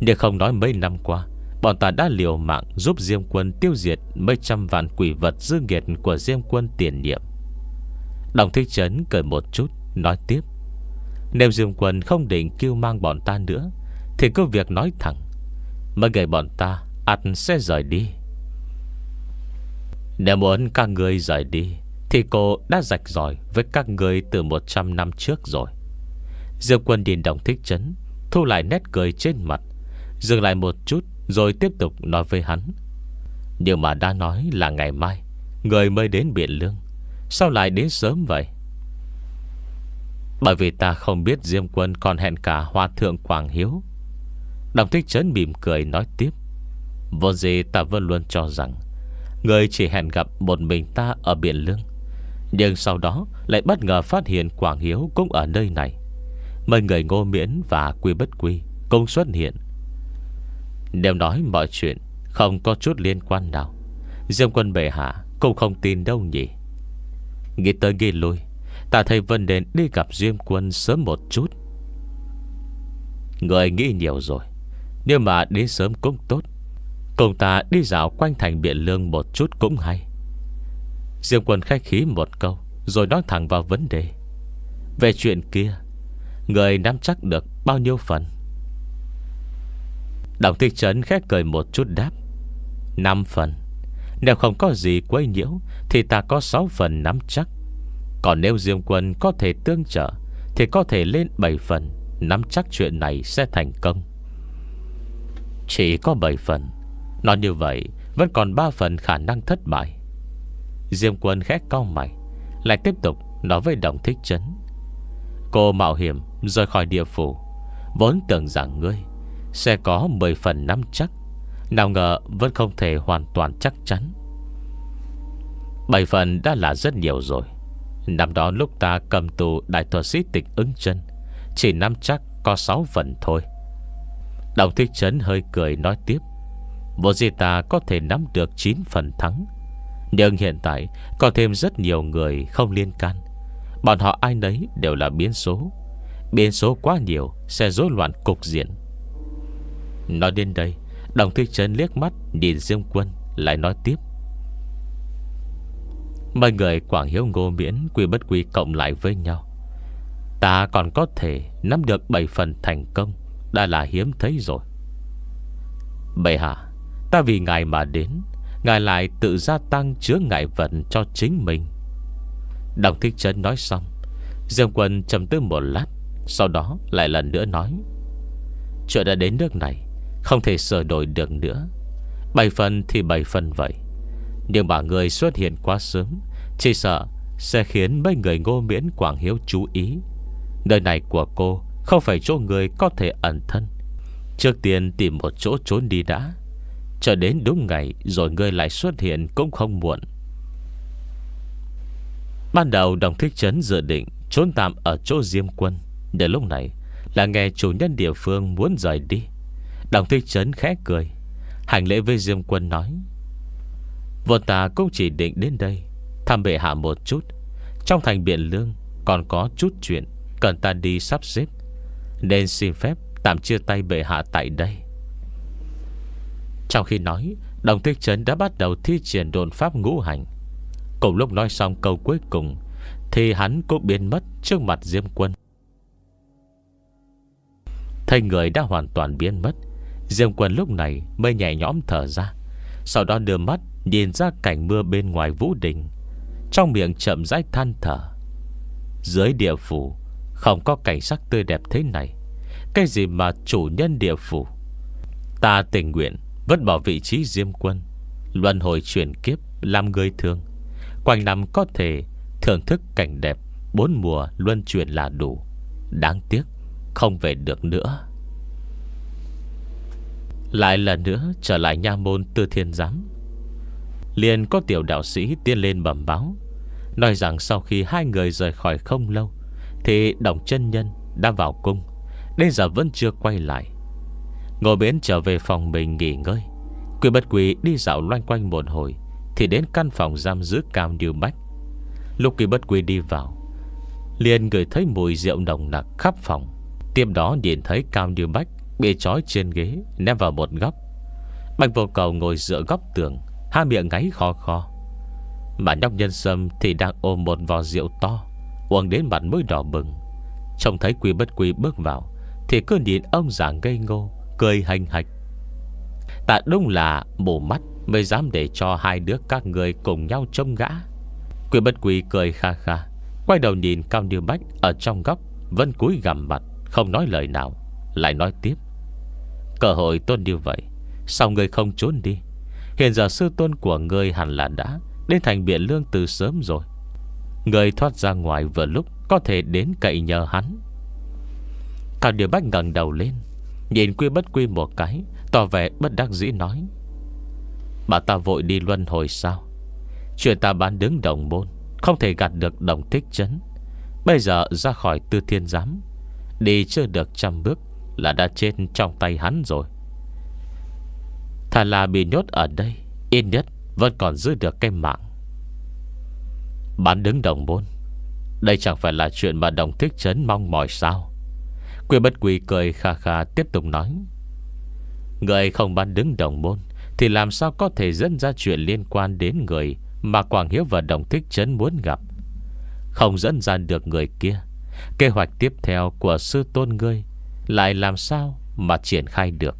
Nhưng không nói mấy năm qua Bọn ta đã liều mạng giúp Diêm quân tiêu diệt Mấy trăm vạn quỷ vật dư nghiệt của Diêm quân tiền nhiệm Đồng Thích Trấn cười một chút Nói tiếp Nếu Diêm quân không định kêu mang bọn ta nữa Thì cứ việc nói thẳng Mấy người bọn ta ắt sẽ rời đi nếu muốn các người rời đi Thì cô đã rạch ròi với các người từ 100 năm trước rồi Diệp quân điền đồng thích chấn Thu lại nét cười trên mặt Dừng lại một chút Rồi tiếp tục nói với hắn Điều mà đã nói là ngày mai Người mới đến Biện Lương Sao lại đến sớm vậy Bởi vì ta không biết Diêm quân còn hẹn cả Hoa Thượng Quảng Hiếu Đồng thích chấn mỉm cười nói tiếp Vô gì ta vẫn luôn cho rằng Người chỉ hẹn gặp một mình ta ở Biển Lương Nhưng sau đó Lại bất ngờ phát hiện Quảng Hiếu cũng ở nơi này Mấy người ngô miễn và quy bất quy Cũng xuất hiện đều nói mọi chuyện Không có chút liên quan nào Diêm quân bệ hạ cũng không tin đâu nhỉ Nghĩ tới ghi lui Ta thấy Vân Đền đi gặp Diêm quân sớm một chút Người nghĩ nhiều rồi Nhưng mà đến sớm cũng tốt Cùng ta đi dạo quanh thành biển Lương một chút cũng hay Diêm quân khách khí một câu Rồi nói thẳng vào vấn đề Về chuyện kia Người nắm chắc được bao nhiêu phần Đồng thị trấn khét cười một chút đáp năm phần Nếu không có gì quấy nhiễu Thì ta có sáu phần nắm chắc Còn nếu Diêm Quân có thể tương trợ Thì có thể lên bảy phần Nắm chắc chuyện này sẽ thành công Chỉ có bảy phần nó như vậy Vẫn còn ba phần khả năng thất bại Diêm quân khét cao mày Lại tiếp tục nói với đồng thích chấn Cô mạo hiểm rời khỏi địa phủ Vốn tưởng rằng ngươi Sẽ có 10 phần năm chắc Nào ngờ vẫn không thể hoàn toàn chắc chắn 7 phần đã là rất nhiều rồi Năm đó lúc ta cầm tù Đại thuật sĩ tịch ứng chân Chỉ năm chắc có 6 phần thôi Đồng thích chấn hơi cười nói tiếp vô ta có thể nắm được 9 phần thắng Nhưng hiện tại có thêm rất nhiều người không liên can Bọn họ ai nấy đều là biến số Biến số quá nhiều Sẽ rối loạn cục diện Nói đến đây Đồng Thư Trấn liếc mắt nhìn Diêm Quân Lại nói tiếp Mọi người Quảng Hiếu Ngô Miễn Quy bất quy cộng lại với nhau Ta còn có thể nắm được 7 phần thành công Đã là hiếm thấy rồi Bệ hạ Ta vì ngài mà đến Ngài lại tự gia tăng chứa ngại vật cho chính mình Đồng Thích Trấn nói xong Dương Quân trầm tư một lát Sau đó lại lần nữa nói Chuyện đã đến nước này Không thể sửa đổi được nữa Bảy phần thì bảy phần vậy Nhưng mà người xuất hiện quá sớm Chỉ sợ sẽ khiến mấy người ngô miễn Quảng Hiếu chú ý Nơi này của cô Không phải chỗ người có thể ẩn thân Trước tiên tìm một chỗ trốn đi đã Chờ đến đúng ngày Rồi ngươi lại xuất hiện cũng không muộn Ban đầu đồng thích Chấn dự định Trốn tạm ở chỗ Diêm Quân Để lúc này là nghe chủ nhân địa phương Muốn rời đi Đồng thích Chấn khẽ cười Hành lễ với Diêm Quân nói Vợ ta cũng chỉ định đến đây Thăm bệ hạ một chút Trong thành Biện Lương còn có chút chuyện Cần ta đi sắp xếp Nên xin phép tạm chia tay bệ hạ tại đây trong khi nói Đồng Thích Trấn đã bắt đầu thi triển đồn pháp ngũ hành Cùng lúc nói xong câu cuối cùng Thì hắn cũng biến mất trước mặt Diêm Quân Thấy người đã hoàn toàn biến mất Diêm Quân lúc này mới nhảy nhõm thở ra Sau đó đưa mắt nhìn ra cảnh mưa bên ngoài vũ đình Trong miệng chậm rãi than thở Dưới địa phủ Không có cảnh sắc tươi đẹp thế này Cái gì mà chủ nhân địa phủ Ta tình nguyện vẫn bỏ vị trí diêm quân Luân hồi chuyển kiếp làm người thương Quanh năm có thể thưởng thức cảnh đẹp Bốn mùa luân chuyển là đủ Đáng tiếc Không về được nữa Lại lần nữa trở lại nha môn tư thiên giám Liền có tiểu đạo sĩ tiên lên bẩm báo Nói rằng sau khi hai người rời khỏi không lâu Thì đồng chân nhân đã vào cung Đến giờ vẫn chưa quay lại Ngồi bến trở về phòng mình nghỉ ngơi Quy bất quỳ đi dạo loanh quanh một hồi Thì đến căn phòng giam giữ cao như bách Lúc quy bất quy đi vào liền người thấy mùi rượu nồng nặc khắp phòng Tiếp đó nhìn thấy Cao Như Bách Bị trói trên ghế Ném vào một góc Bạch vô cầu ngồi dựa góc tường Hai miệng ngáy khó khó Mà nhóc nhân sâm thì đang ôm một vò rượu to Uống đến mặt mới đỏ bừng Trông thấy quy bất quy bước vào Thì cứ nhìn ông già gây ngô cười hành hạch Tạ đúng là mổ mắt Mới dám để cho hai đứa các người cùng nhau trông gã Quỷ bất quỷ cười kha kha Quay đầu nhìn Cao Như Bách Ở trong góc Vân cúi gằm mặt Không nói lời nào Lại nói tiếp Cơ hội tôn như vậy Sao người không trốn đi Hiện giờ sư tôn của người hẳn là đã Đến thành biện lương từ sớm rồi Người thoát ra ngoài vừa lúc Có thể đến cậy nhờ hắn Cao Điều Bách ngẩng đầu lên Nhìn quy bất quy một cái Tỏ vẻ bất đắc dĩ nói Bà ta vội đi luân hồi sao Chuyện ta bán đứng đồng môn Không thể gạt được đồng thích chấn Bây giờ ra khỏi tư thiên giám Đi chưa được trăm bước Là đã chết trong tay hắn rồi Thà là bị nhốt ở đây yên nhất vẫn còn giữ được cái mạng Bán đứng đồng môn Đây chẳng phải là chuyện mà đồng thích chấn mong mỏi sao Quy bất quỳ cười khà khà tiếp tục nói Người không bán đứng đồng môn Thì làm sao có thể dẫn ra chuyện liên quan đến người Mà Quảng Hiếu và Đồng Thích Trấn muốn gặp Không dẫn ra được người kia Kế hoạch tiếp theo của sư tôn ngươi Lại làm sao mà triển khai được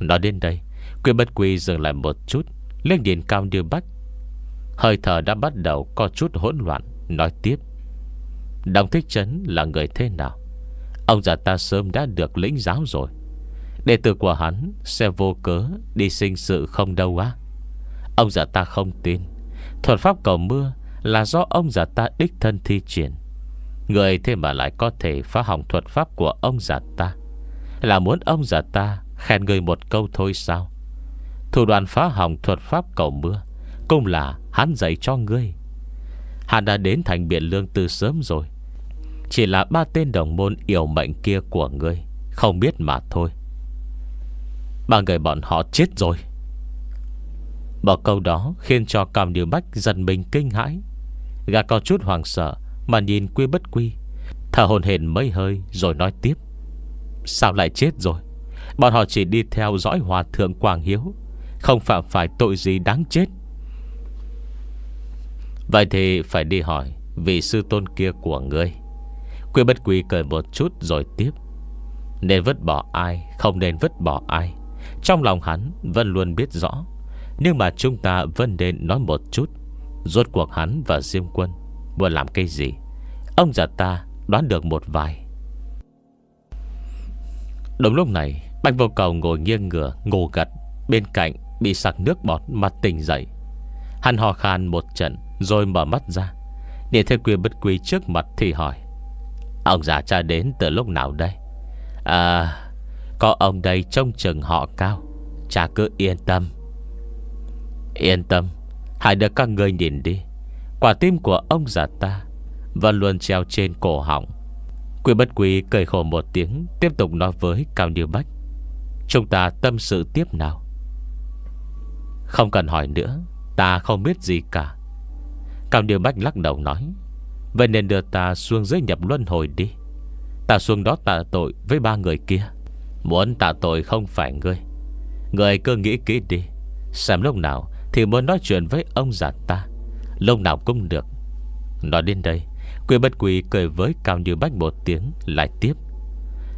Nói đến đây Quy bất quy dừng lại một chút Lên điện cao như bách Hơi thở đã bắt đầu có chút hỗn loạn Nói tiếp Đồng Thích Trấn là người thế nào Ông già ta sớm đã được lĩnh giáo rồi Đệ tử của hắn Sẽ vô cớ đi sinh sự không đâu á Ông già ta không tin Thuật pháp cầu mưa Là do ông già ta đích thân thi triển Người thế mà lại có thể phá hỏng thuật pháp của ông già ta Là muốn ông già ta Khen người một câu thôi sao Thủ đoạn phá hỏng thuật pháp cầu mưa Cũng là hắn dạy cho ngươi Hắn đã đến thành biển lương từ sớm rồi chỉ là ba tên đồng môn Yêu mệnh kia của ngươi Không biết mà thôi Ba người bọn họ chết rồi Một câu đó Khiến cho Cam Điều Bách dần mình kinh hãi Gà có chút hoàng sợ Mà nhìn quy bất quy Thở hồn hển mấy hơi rồi nói tiếp Sao lại chết rồi Bọn họ chỉ đi theo dõi hòa thượng Quảng Hiếu Không phạm phải tội gì đáng chết Vậy thì phải đi hỏi Vị sư tôn kia của ngươi Quy bất quy cười một chút rồi tiếp Nên vứt bỏ ai Không nên vứt bỏ ai Trong lòng hắn vẫn luôn biết rõ Nhưng mà chúng ta vẫn nên nói một chút Rốt cuộc hắn và Diêm Quân vừa làm cái gì Ông già ta đoán được một vài Đúng lúc này Bạch vô cầu ngồi nghiêng ngửa Ngủ gật Bên cạnh bị sặc nước bọt mặt tỉnh dậy Hắn hò khan một trận Rồi mở mắt ra Nhìn thấy quy bất quy trước mặt thì hỏi Ông già cha đến từ lúc nào đây À Có ông đây trông chừng họ cao Cha cứ yên tâm Yên tâm Hãy được các người nhìn đi Quả tim của ông già ta Vẫn luôn treo trên cổ họng Quy bất quý cười khổ một tiếng Tiếp tục nói với Cao Như Bách Chúng ta tâm sự tiếp nào Không cần hỏi nữa Ta không biết gì cả Cao Như Bách lắc đầu nói Vậy nên đưa ta xuống dưới nhập luân hồi đi Ta xuống đó tạ tội với ba người kia Muốn tạ tội không phải ngươi ngươi cứ nghĩ kỹ đi Xem lúc nào thì muốn nói chuyện với ông già ta Lúc nào cũng được Nói đến đây Quỷ bất quỷ cười với cao như bách một tiếng Lại tiếp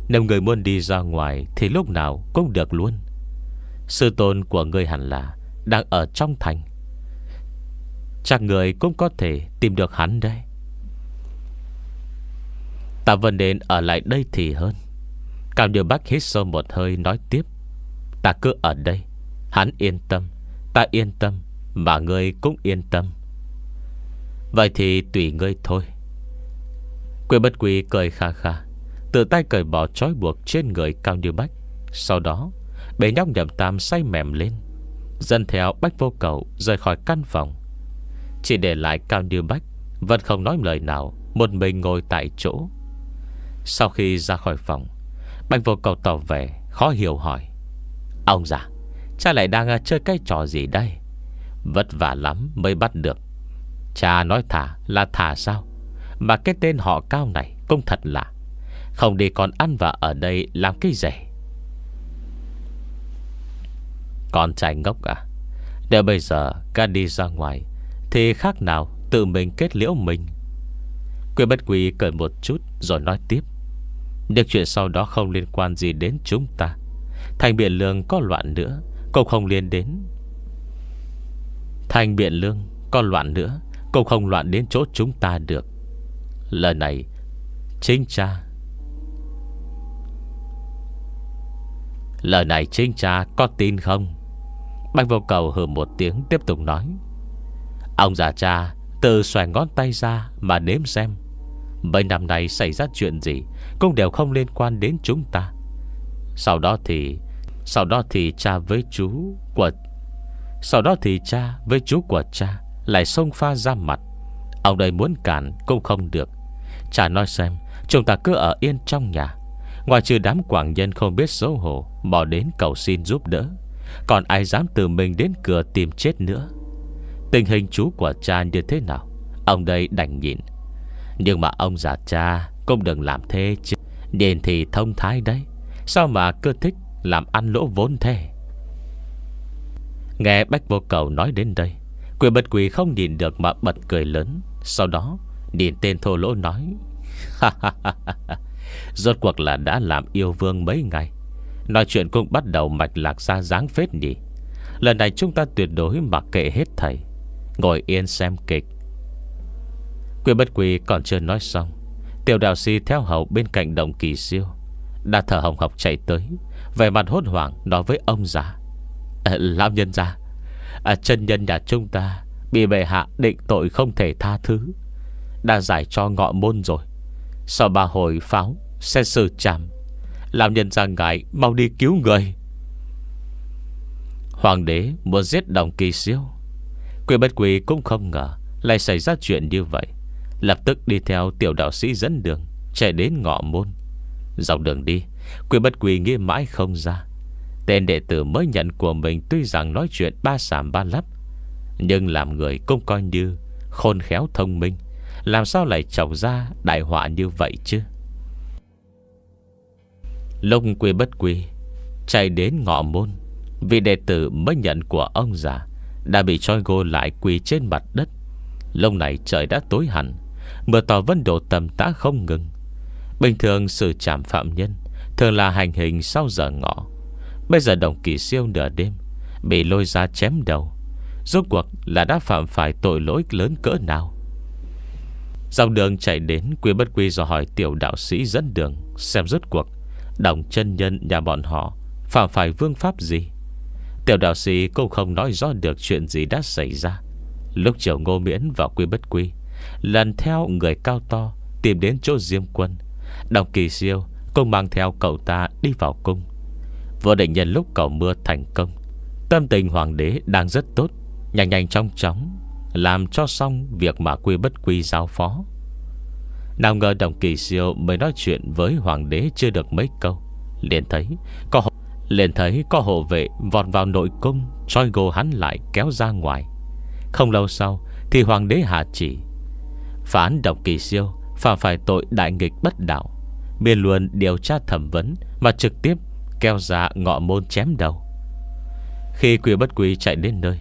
Nếu người muốn đi ra ngoài Thì lúc nào cũng được luôn Sư tôn của người hẳn là Đang ở trong thành Chắc người cũng có thể tìm được hắn đây ta vẫn nên ở lại đây thì hơn cao như bách hít sâu một hơi nói tiếp Ta cứ ở đây Hắn yên tâm Ta yên tâm Mà ngươi cũng yên tâm Vậy thì tùy ngươi thôi Quỷ bất quỷ cười kha kha Tự tay cởi bỏ trói buộc trên người Cao Như Bách Sau đó Bế nhóc nhậm tam say mềm lên Dân theo Bách vô cầu rời khỏi căn phòng Chỉ để lại Cao Như Bách Vẫn không nói lời nào Một mình ngồi tại chỗ sau khi ra khỏi phòng Bành vô cầu tỏ vẻ khó hiểu hỏi Ông già Cha lại đang à, chơi cái trò gì đây Vất vả lắm mới bắt được Cha nói thả là thả sao Mà cái tên họ cao này Cũng thật lạ Không đi còn ăn và ở đây làm cái gì Con trai ngốc à Để bây giờ ca đi ra ngoài Thì khác nào tự mình kết liễu mình Quyên bất quý cười một chút Rồi nói tiếp được chuyện sau đó không liên quan gì đến chúng ta Thành Biện Lương có loạn nữa Cũng không liên đến Thành Biện Lương có loạn nữa Cũng không loạn đến chỗ chúng ta được Lời này Chính cha Lời này chính cha có tin không Bạch vô cầu hừ một tiếng tiếp tục nói Ông già cha Từ xoài ngón tay ra Mà nếm xem Mấy năm nay xảy ra chuyện gì Cũng đều không liên quan đến chúng ta Sau đó thì Sau đó thì cha với chú của Sau đó thì cha với chú của cha Lại xông pha ra mặt Ông đây muốn cản cũng không được Cha nói xem Chúng ta cứ ở yên trong nhà Ngoài trừ đám quảng nhân không biết xấu hổ Bỏ đến cầu xin giúp đỡ Còn ai dám từ mình đến cửa tìm chết nữa Tình hình chú của cha như thế nào Ông đây đành nhịn nhưng mà ông già cha Cũng đừng làm thế chứ Điền thì thông thái đấy Sao mà cứ thích làm ăn lỗ vốn thế Nghe Bách Vô Cầu nói đến đây Quỷ bật quỷ không nhìn được mà bật cười lớn Sau đó Điền tên thô lỗ nói Rốt cuộc là đã làm yêu vương mấy ngày Nói chuyện cũng bắt đầu mạch lạc ra dáng phết nhỉ Lần này chúng ta tuyệt đối mặc kệ hết thầy Ngồi yên xem kịch Quy bất quy còn chưa nói xong Tiểu đạo sĩ theo hầu bên cạnh Đồng kỳ siêu Đã thở hồng học chạy tới Về mặt hốt hoảng nói với ông già à, Lão nhân già à, ờ, Chân nhân nhà chúng ta Bị bệ hạ định tội không thể tha thứ Đã giải cho ngọ môn rồi Sau ba hồi pháo Xe xử chạm Lão nhân ra ngại mau đi cứu người Hoàng đế muốn giết đồng kỳ siêu Quy bất quy cũng không ngờ Lại xảy ra chuyện như vậy Lập tức đi theo tiểu đạo sĩ dẫn đường Chạy đến ngọ môn Dọc đường đi Quy bất quỳ nghĩ mãi không ra Tên đệ tử mới nhận của mình Tuy rằng nói chuyện ba sàm ba lấp Nhưng làm người cũng coi như Khôn khéo thông minh Làm sao lại trồng ra đại họa như vậy chứ Lông quy bất quy Chạy đến ngọ môn Vì đệ tử mới nhận của ông già Đã bị trói gô lại quỳ trên mặt đất Lông này trời đã tối hẳn Mưa to vẫn đổ tầm tã không ngừng Bình thường sự trảm phạm nhân Thường là hành hình sau giờ ngọ Bây giờ đồng kỳ siêu nửa đêm Bị lôi ra chém đầu Rốt cuộc là đã phạm phải tội lỗi lớn cỡ nào Dòng đường chạy đến Quy bất quy do hỏi tiểu đạo sĩ dẫn đường Xem rốt cuộc Đồng chân nhân nhà bọn họ Phạm phải vương pháp gì Tiểu đạo sĩ cũng không nói rõ được chuyện gì đã xảy ra Lúc chiều ngô miễn vào quy bất quy Lần theo người cao to Tìm đến chỗ Diêm Quân Đồng Kỳ Siêu cùng mang theo cậu ta đi vào cung Vừa định nhân lúc cầu mưa thành công Tâm tình hoàng đế đang rất tốt Nhanh nhanh trong chóng Làm cho xong việc mà quy bất quy giao phó Nào ngờ đồng kỳ siêu Mới nói chuyện với hoàng đế Chưa được mấy câu Liền thấy có hộ, liền thấy có hộ vệ Vọt vào nội cung Choi gô hắn lại kéo ra ngoài Không lâu sau Thì hoàng đế hạ chỉ Phán đồng kỳ siêu Phạm phải tội đại nghịch bất đạo Miền luôn điều tra thẩm vấn Mà trực tiếp keo ra ngọ môn chém đầu Khi quỷ bất quỷ chạy đến nơi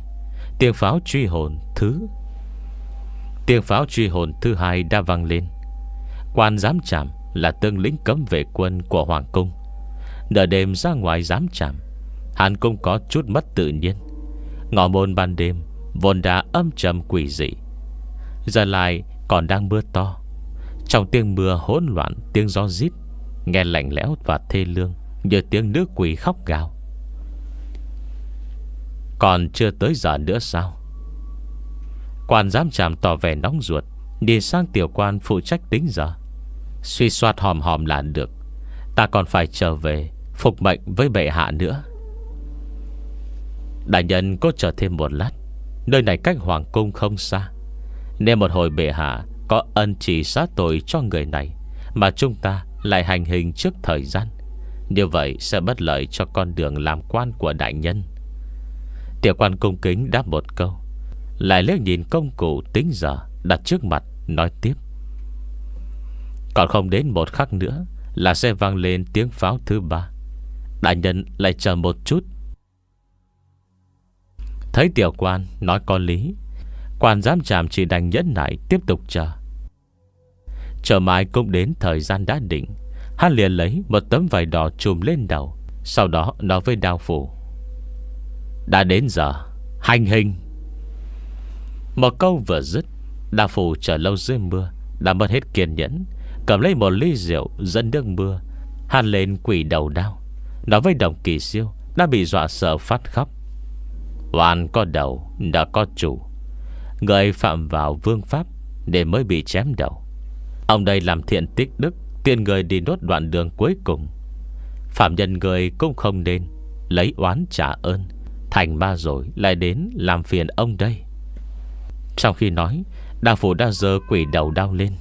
Tiếng pháo truy hồn thứ Tiếng pháo truy hồn thứ hai đã vang lên Quan giám trảm là tương lĩnh cấm vệ quân của Hoàng Cung Đợi đêm ra ngoài giám trảm Hàn Cung có chút mất tự nhiên Ngọ môn ban đêm Vốn đã âm trầm quỷ dị Giờ lại còn đang mưa to Trong tiếng mưa hỗn loạn Tiếng gió rít Nghe lạnh lẽo và thê lương Như tiếng nữ quỷ khóc gào Còn chưa tới giờ nữa sao Quan giám tràm tỏ vẻ nóng ruột Đi sang tiểu quan phụ trách tính giờ Suy soát hòm hòm là được Ta còn phải trở về Phục mệnh với bệ hạ nữa Đại nhân có chờ thêm một lát Nơi này cách hoàng cung không xa nên một hồi bệ hạ Có ân chỉ xá tội cho người này Mà chúng ta lại hành hình trước thời gian Như vậy sẽ bất lợi cho con đường làm quan của đại nhân Tiểu quan cung kính đáp một câu Lại liếc nhìn công cụ tính giờ Đặt trước mặt nói tiếp Còn không đến một khắc nữa Là sẽ vang lên tiếng pháo thứ ba Đại nhân lại chờ một chút Thấy tiểu quan nói có lý Quan giám trạm chỉ đành nhẫn nại Tiếp tục chờ Chờ mãi cũng đến thời gian đã định Hắn liền lấy một tấm vải đỏ trùm lên đầu Sau đó nói với đào phủ Đã đến giờ Hành hình Một câu vừa dứt Đào phủ chờ lâu dưới mưa Đã mất hết kiên nhẫn Cầm lấy một ly rượu dẫn nước mưa Hắn lên quỷ đầu đau Nói với đồng kỳ siêu Đã bị dọa sợ phát khóc Hoàn có đầu đã có chủ Người phạm vào vương pháp Để mới bị chém đầu Ông đây làm thiện tích đức Tiên người đi đốt đoạn đường cuối cùng Phạm nhân người cũng không nên Lấy oán trả ơn Thành ma rồi lại đến làm phiền ông đây Trong khi nói Đa phủ đã dơ quỷ đầu đau lên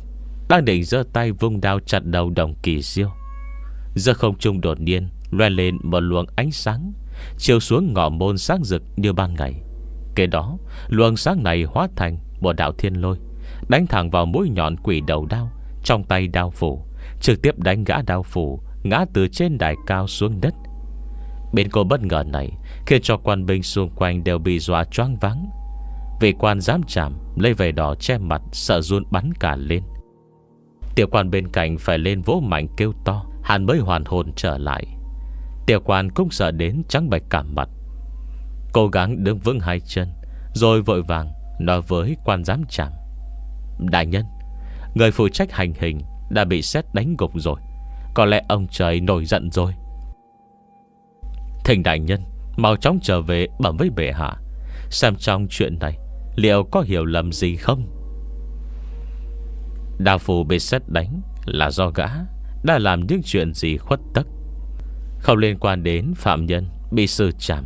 Đang định giơ tay vung đao chặt đầu đồng kỳ diêu Giờ không trung đột nhiên Loe lên một luồng ánh sáng Chiều xuống ngõ môn sáng rực như ban ngày Kế đó Luồng sáng này hóa thành Bộ đạo thiên lôi Đánh thẳng vào mũi nhọn quỷ đầu đao Trong tay đao phủ Trực tiếp đánh gã đao phủ Ngã từ trên đài cao xuống đất Bên cô bất ngờ này Khiến cho quan binh xung quanh đều bị dọa choáng vắng Vị quan dám chạm Lấy về đỏ che mặt Sợ run bắn cả lên Tiểu quan bên cạnh phải lên vỗ mạnh kêu to hàn mới hoàn hồn trở lại Tiểu quan cũng sợ đến trắng bạch cả mặt Cố gắng đứng vững hai chân Rồi vội vàng nói với quan giám trạm Đại nhân Người phụ trách hành hình Đã bị xét đánh gục rồi Có lẽ ông trời nổi giận rồi Thỉnh đại nhân Mau chóng trở về bẩm với bệ hạ Xem trong chuyện này Liệu có hiểu lầm gì không Đào phù bị xét đánh Là do gã Đã làm những chuyện gì khuất tất Không liên quan đến phạm nhân Bị sư chạm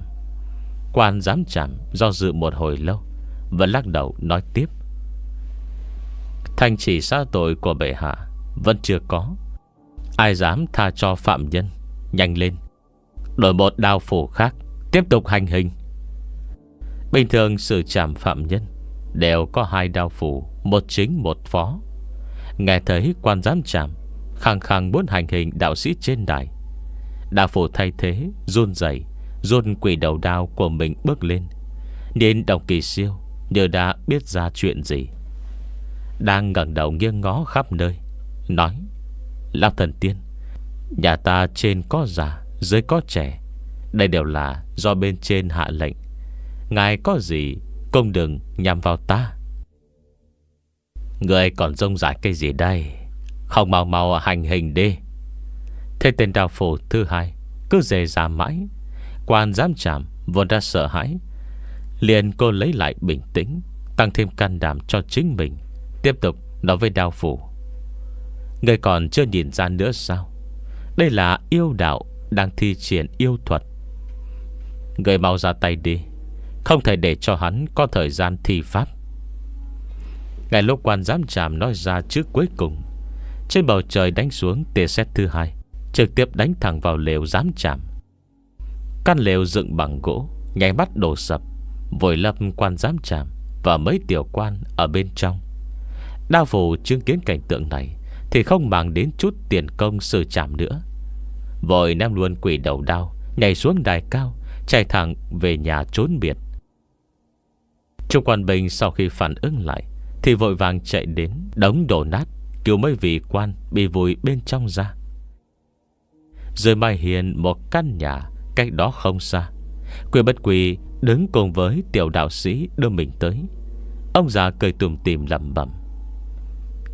Quan giám trảm do dự một hồi lâu Vẫn lắc đầu nói tiếp Thanh chỉ xa tội của bệ hạ Vẫn chưa có Ai dám tha cho phạm nhân Nhanh lên Đổi một đao phủ khác Tiếp tục hành hình Bình thường sự trảm phạm nhân Đều có hai đao phủ Một chính một phó Nghe thấy quan giám trảm Khăng khăng muốn hành hình đạo sĩ trên đài Đao phủ thay thế Run rẩy." Rôn quỷ đầu đao của mình bước lên Nên đồng kỳ siêu nhờ đã biết ra chuyện gì Đang ngẩn đầu nghiêng ngó khắp nơi Nói Lão thần tiên Nhà ta trên có già Dưới có trẻ Đây đều là do bên trên hạ lệnh Ngài có gì Công đừng nhằm vào ta Người còn rông rải cái gì đây Không mau mau hành hình đi Thế tên đào phổ thứ hai Cứ dề ra mãi quan giám trảm Vốn đã sợ hãi Liền cô lấy lại bình tĩnh Tăng thêm can đảm cho chính mình Tiếp tục nói với đao phủ Người còn chưa nhìn ra nữa sao Đây là yêu đạo Đang thi triển yêu thuật Người mau ra tay đi Không thể để cho hắn có thời gian thi pháp Ngày lúc quan giám tràm nói ra trước cuối cùng Trên bầu trời đánh xuống tia xét thứ hai Trực tiếp đánh thẳng vào lều giám trạm Căn lều dựng bằng gỗ nhảy mắt đổ sập Vội lập quan giám trạm Và mấy tiểu quan ở bên trong Đa phủ chứng kiến cảnh tượng này Thì không mang đến chút tiền công sự trảm nữa Vội nam luôn quỷ đầu đau Nhảy xuống đài cao Chạy thẳng về nhà trốn biệt Trung quan bình sau khi phản ứng lại Thì vội vàng chạy đến Đống đổ nát Cứu mấy vị quan bị vùi bên trong ra Rồi mai hiền một căn nhà Cách đó không xa Quy bất quỳ đứng cùng với tiểu đạo sĩ đưa mình tới Ông già cười tùm tìm lầm bẩm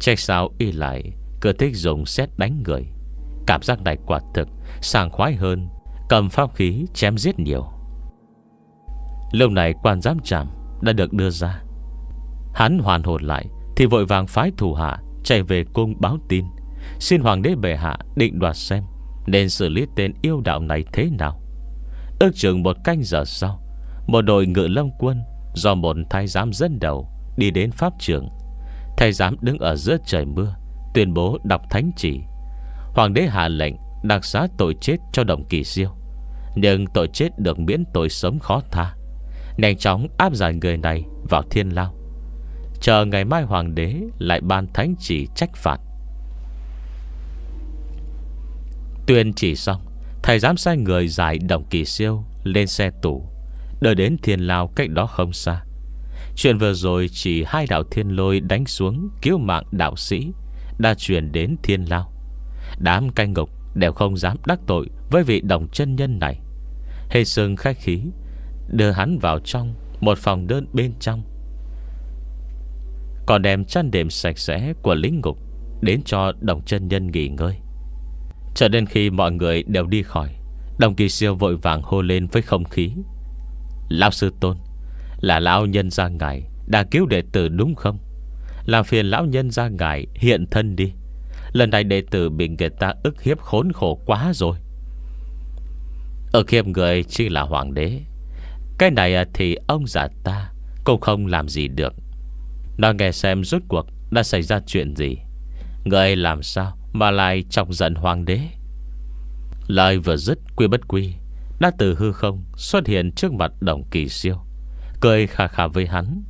Trách sao y lại Cứ thích dùng xét đánh người Cảm giác này quả thực Sàng khoái hơn Cầm pháp khí chém giết nhiều Lâu này quan giám trảm Đã được đưa ra Hắn hoàn hồn lại Thì vội vàng phái thủ hạ Chạy về cung báo tin Xin hoàng đế bệ hạ định đoạt xem Nên xử lý tên yêu đạo này thế nào Ước chừng một canh giờ sau Một đội ngự lâm quân Do một thái giám dẫn đầu Đi đến pháp trường Thái giám đứng ở giữa trời mưa Tuyên bố đọc thánh chỉ Hoàng đế hạ lệnh đặc xá tội chết cho đồng kỳ siêu Nhưng tội chết được miễn tội sống khó tha Nhanh chóng áp giải người này vào thiên lao Chờ ngày mai hoàng đế lại ban thánh chỉ trách phạt Tuyên chỉ xong Thầy dám sai người giải đồng kỳ siêu Lên xe tủ Đợi đến thiên lao cách đó không xa Chuyện vừa rồi chỉ hai đạo thiên lôi đánh xuống cứu mạng đạo sĩ Đã chuyển đến thiên lao Đám canh ngục đều không dám đắc tội với vị đồng chân nhân này Hê Sương khách khí Đưa hắn vào trong Một phòng đơn bên trong Còn đem chăn đệm sạch sẽ của lính ngục Đến cho đồng chân nhân nghỉ ngơi cho đến khi mọi người đều đi khỏi Đồng kỳ siêu vội vàng hô lên với không khí Lão sư tôn Là lão nhân ra ngài Đã cứu đệ tử đúng không Làm phiền lão nhân ra ngài hiện thân đi Lần này đệ tử bị người ta ức hiếp khốn khổ quá rồi Ở khiếp người chỉ là hoàng đế Cái này thì ông già ta Cũng không làm gì được Nó nghe xem rốt cuộc đã xảy ra chuyện gì Người làm sao mà lại trọng giận hoàng đế Lời vừa dứt quy bất quy Đã từ hư không xuất hiện trước mặt đồng kỳ siêu Cười khà khà với hắn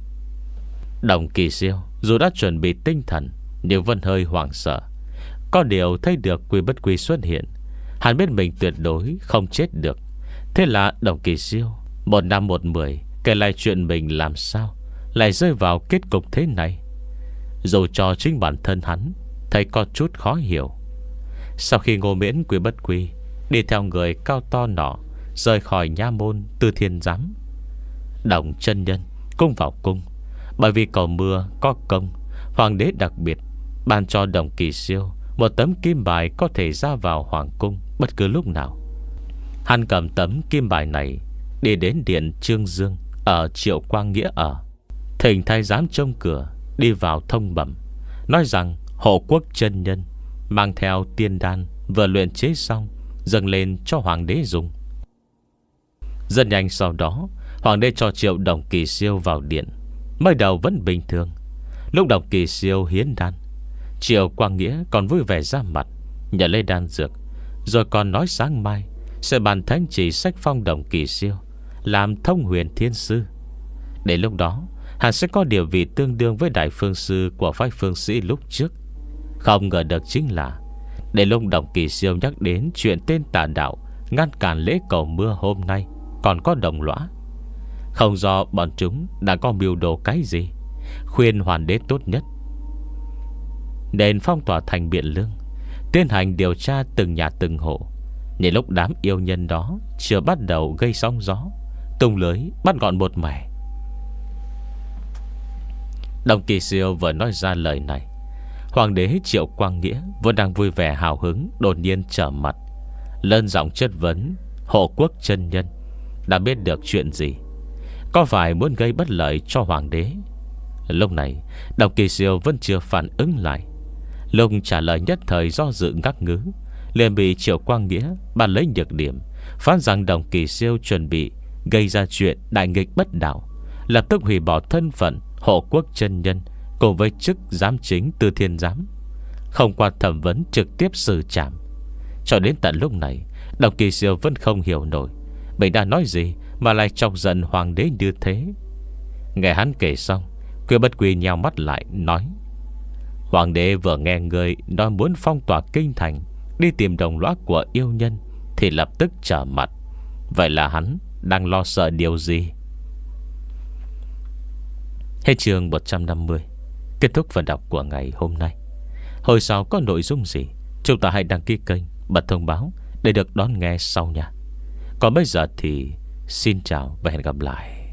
Đồng kỳ siêu Dù đã chuẩn bị tinh thần Nhưng vẫn hơi hoảng sợ Có điều thấy được quy bất quy xuất hiện Hắn biết mình tuyệt đối không chết được Thế là đồng kỳ siêu Một năm một mười Kể lại chuyện mình làm sao Lại rơi vào kết cục thế này Dù cho chính bản thân hắn Thấy có chút khó hiểu Sau khi ngô miễn quý bất quý Đi theo người cao to nọ Rời khỏi nha môn tư thiên giám Đồng chân nhân Cung vào cung Bởi vì cầu mưa có công Hoàng đế đặc biệt Ban cho đồng kỳ siêu Một tấm kim bài có thể ra vào hoàng cung Bất cứ lúc nào Hắn cầm tấm kim bài này Đi đến điện Trương Dương Ở Triệu Quang Nghĩa ở Thỉnh thay giám trông cửa Đi vào thông bẩm Nói rằng Hộ quốc chân nhân Mang theo tiên đan Vừa luyện chế xong Dâng lên cho hoàng đế dùng Dần nhanh sau đó Hoàng đế cho triệu đồng kỳ siêu vào điện Mới đầu vẫn bình thường Lúc đồng kỳ siêu hiến đan Triệu Quang Nghĩa còn vui vẻ ra mặt nhờ lấy đan dược Rồi còn nói sáng mai Sẽ bàn thánh chỉ sách phong đồng kỳ siêu Làm thông huyền thiên sư để lúc đó Hắn sẽ có địa vị tương đương với đại phương sư Của phái phương sĩ lúc trước không ngờ được chính là Để lông đồng kỳ siêu nhắc đến Chuyện tên tà đạo Ngăn cản lễ cầu mưa hôm nay Còn có đồng lõa Không do bọn chúng đã có biểu đồ cái gì Khuyên hoàn đế tốt nhất Nên phong tỏa thành biện lương Tiến hành điều tra từng nhà từng hộ Nhìn lúc đám yêu nhân đó Chưa bắt đầu gây sóng gió tùng lưới bắt gọn một mẻ Đồng kỳ siêu vừa nói ra lời này Hoàng đế Triệu Quang Nghĩa Vẫn đang vui vẻ hào hứng Đột nhiên trở mặt lên giọng chất vấn Hộ quốc chân nhân Đã biết được chuyện gì Có phải muốn gây bất lợi cho hoàng đế Lúc này Đồng kỳ siêu vẫn chưa phản ứng lại Lúc trả lời nhất thời do dự ngắc ngứ liền bị Triệu Quang Nghĩa Bàn lấy nhược điểm phán rằng đồng kỳ siêu chuẩn bị Gây ra chuyện đại nghịch bất đạo Lập tức hủy bỏ thân phận hộ quốc chân nhân Cùng với chức giám chính tư thiên giám Không qua thẩm vấn trực tiếp sự chạm Cho đến tận lúc này Đồng kỳ siêu vẫn không hiểu nổi Mình đã nói gì mà lại chọc giận hoàng đế như thế Nghe hắn kể xong Quyên bất quy nhau mắt lại nói Hoàng đế vừa nghe người Nói muốn phong tỏa kinh thành Đi tìm đồng lõa của yêu nhân Thì lập tức trở mặt Vậy là hắn đang lo sợ điều gì Hết trường 150 Kết thúc phần đọc của ngày hôm nay Hồi sau có nội dung gì Chúng ta hãy đăng ký kênh Bật thông báo để được đón nghe sau nha Còn bây giờ thì Xin chào và hẹn gặp lại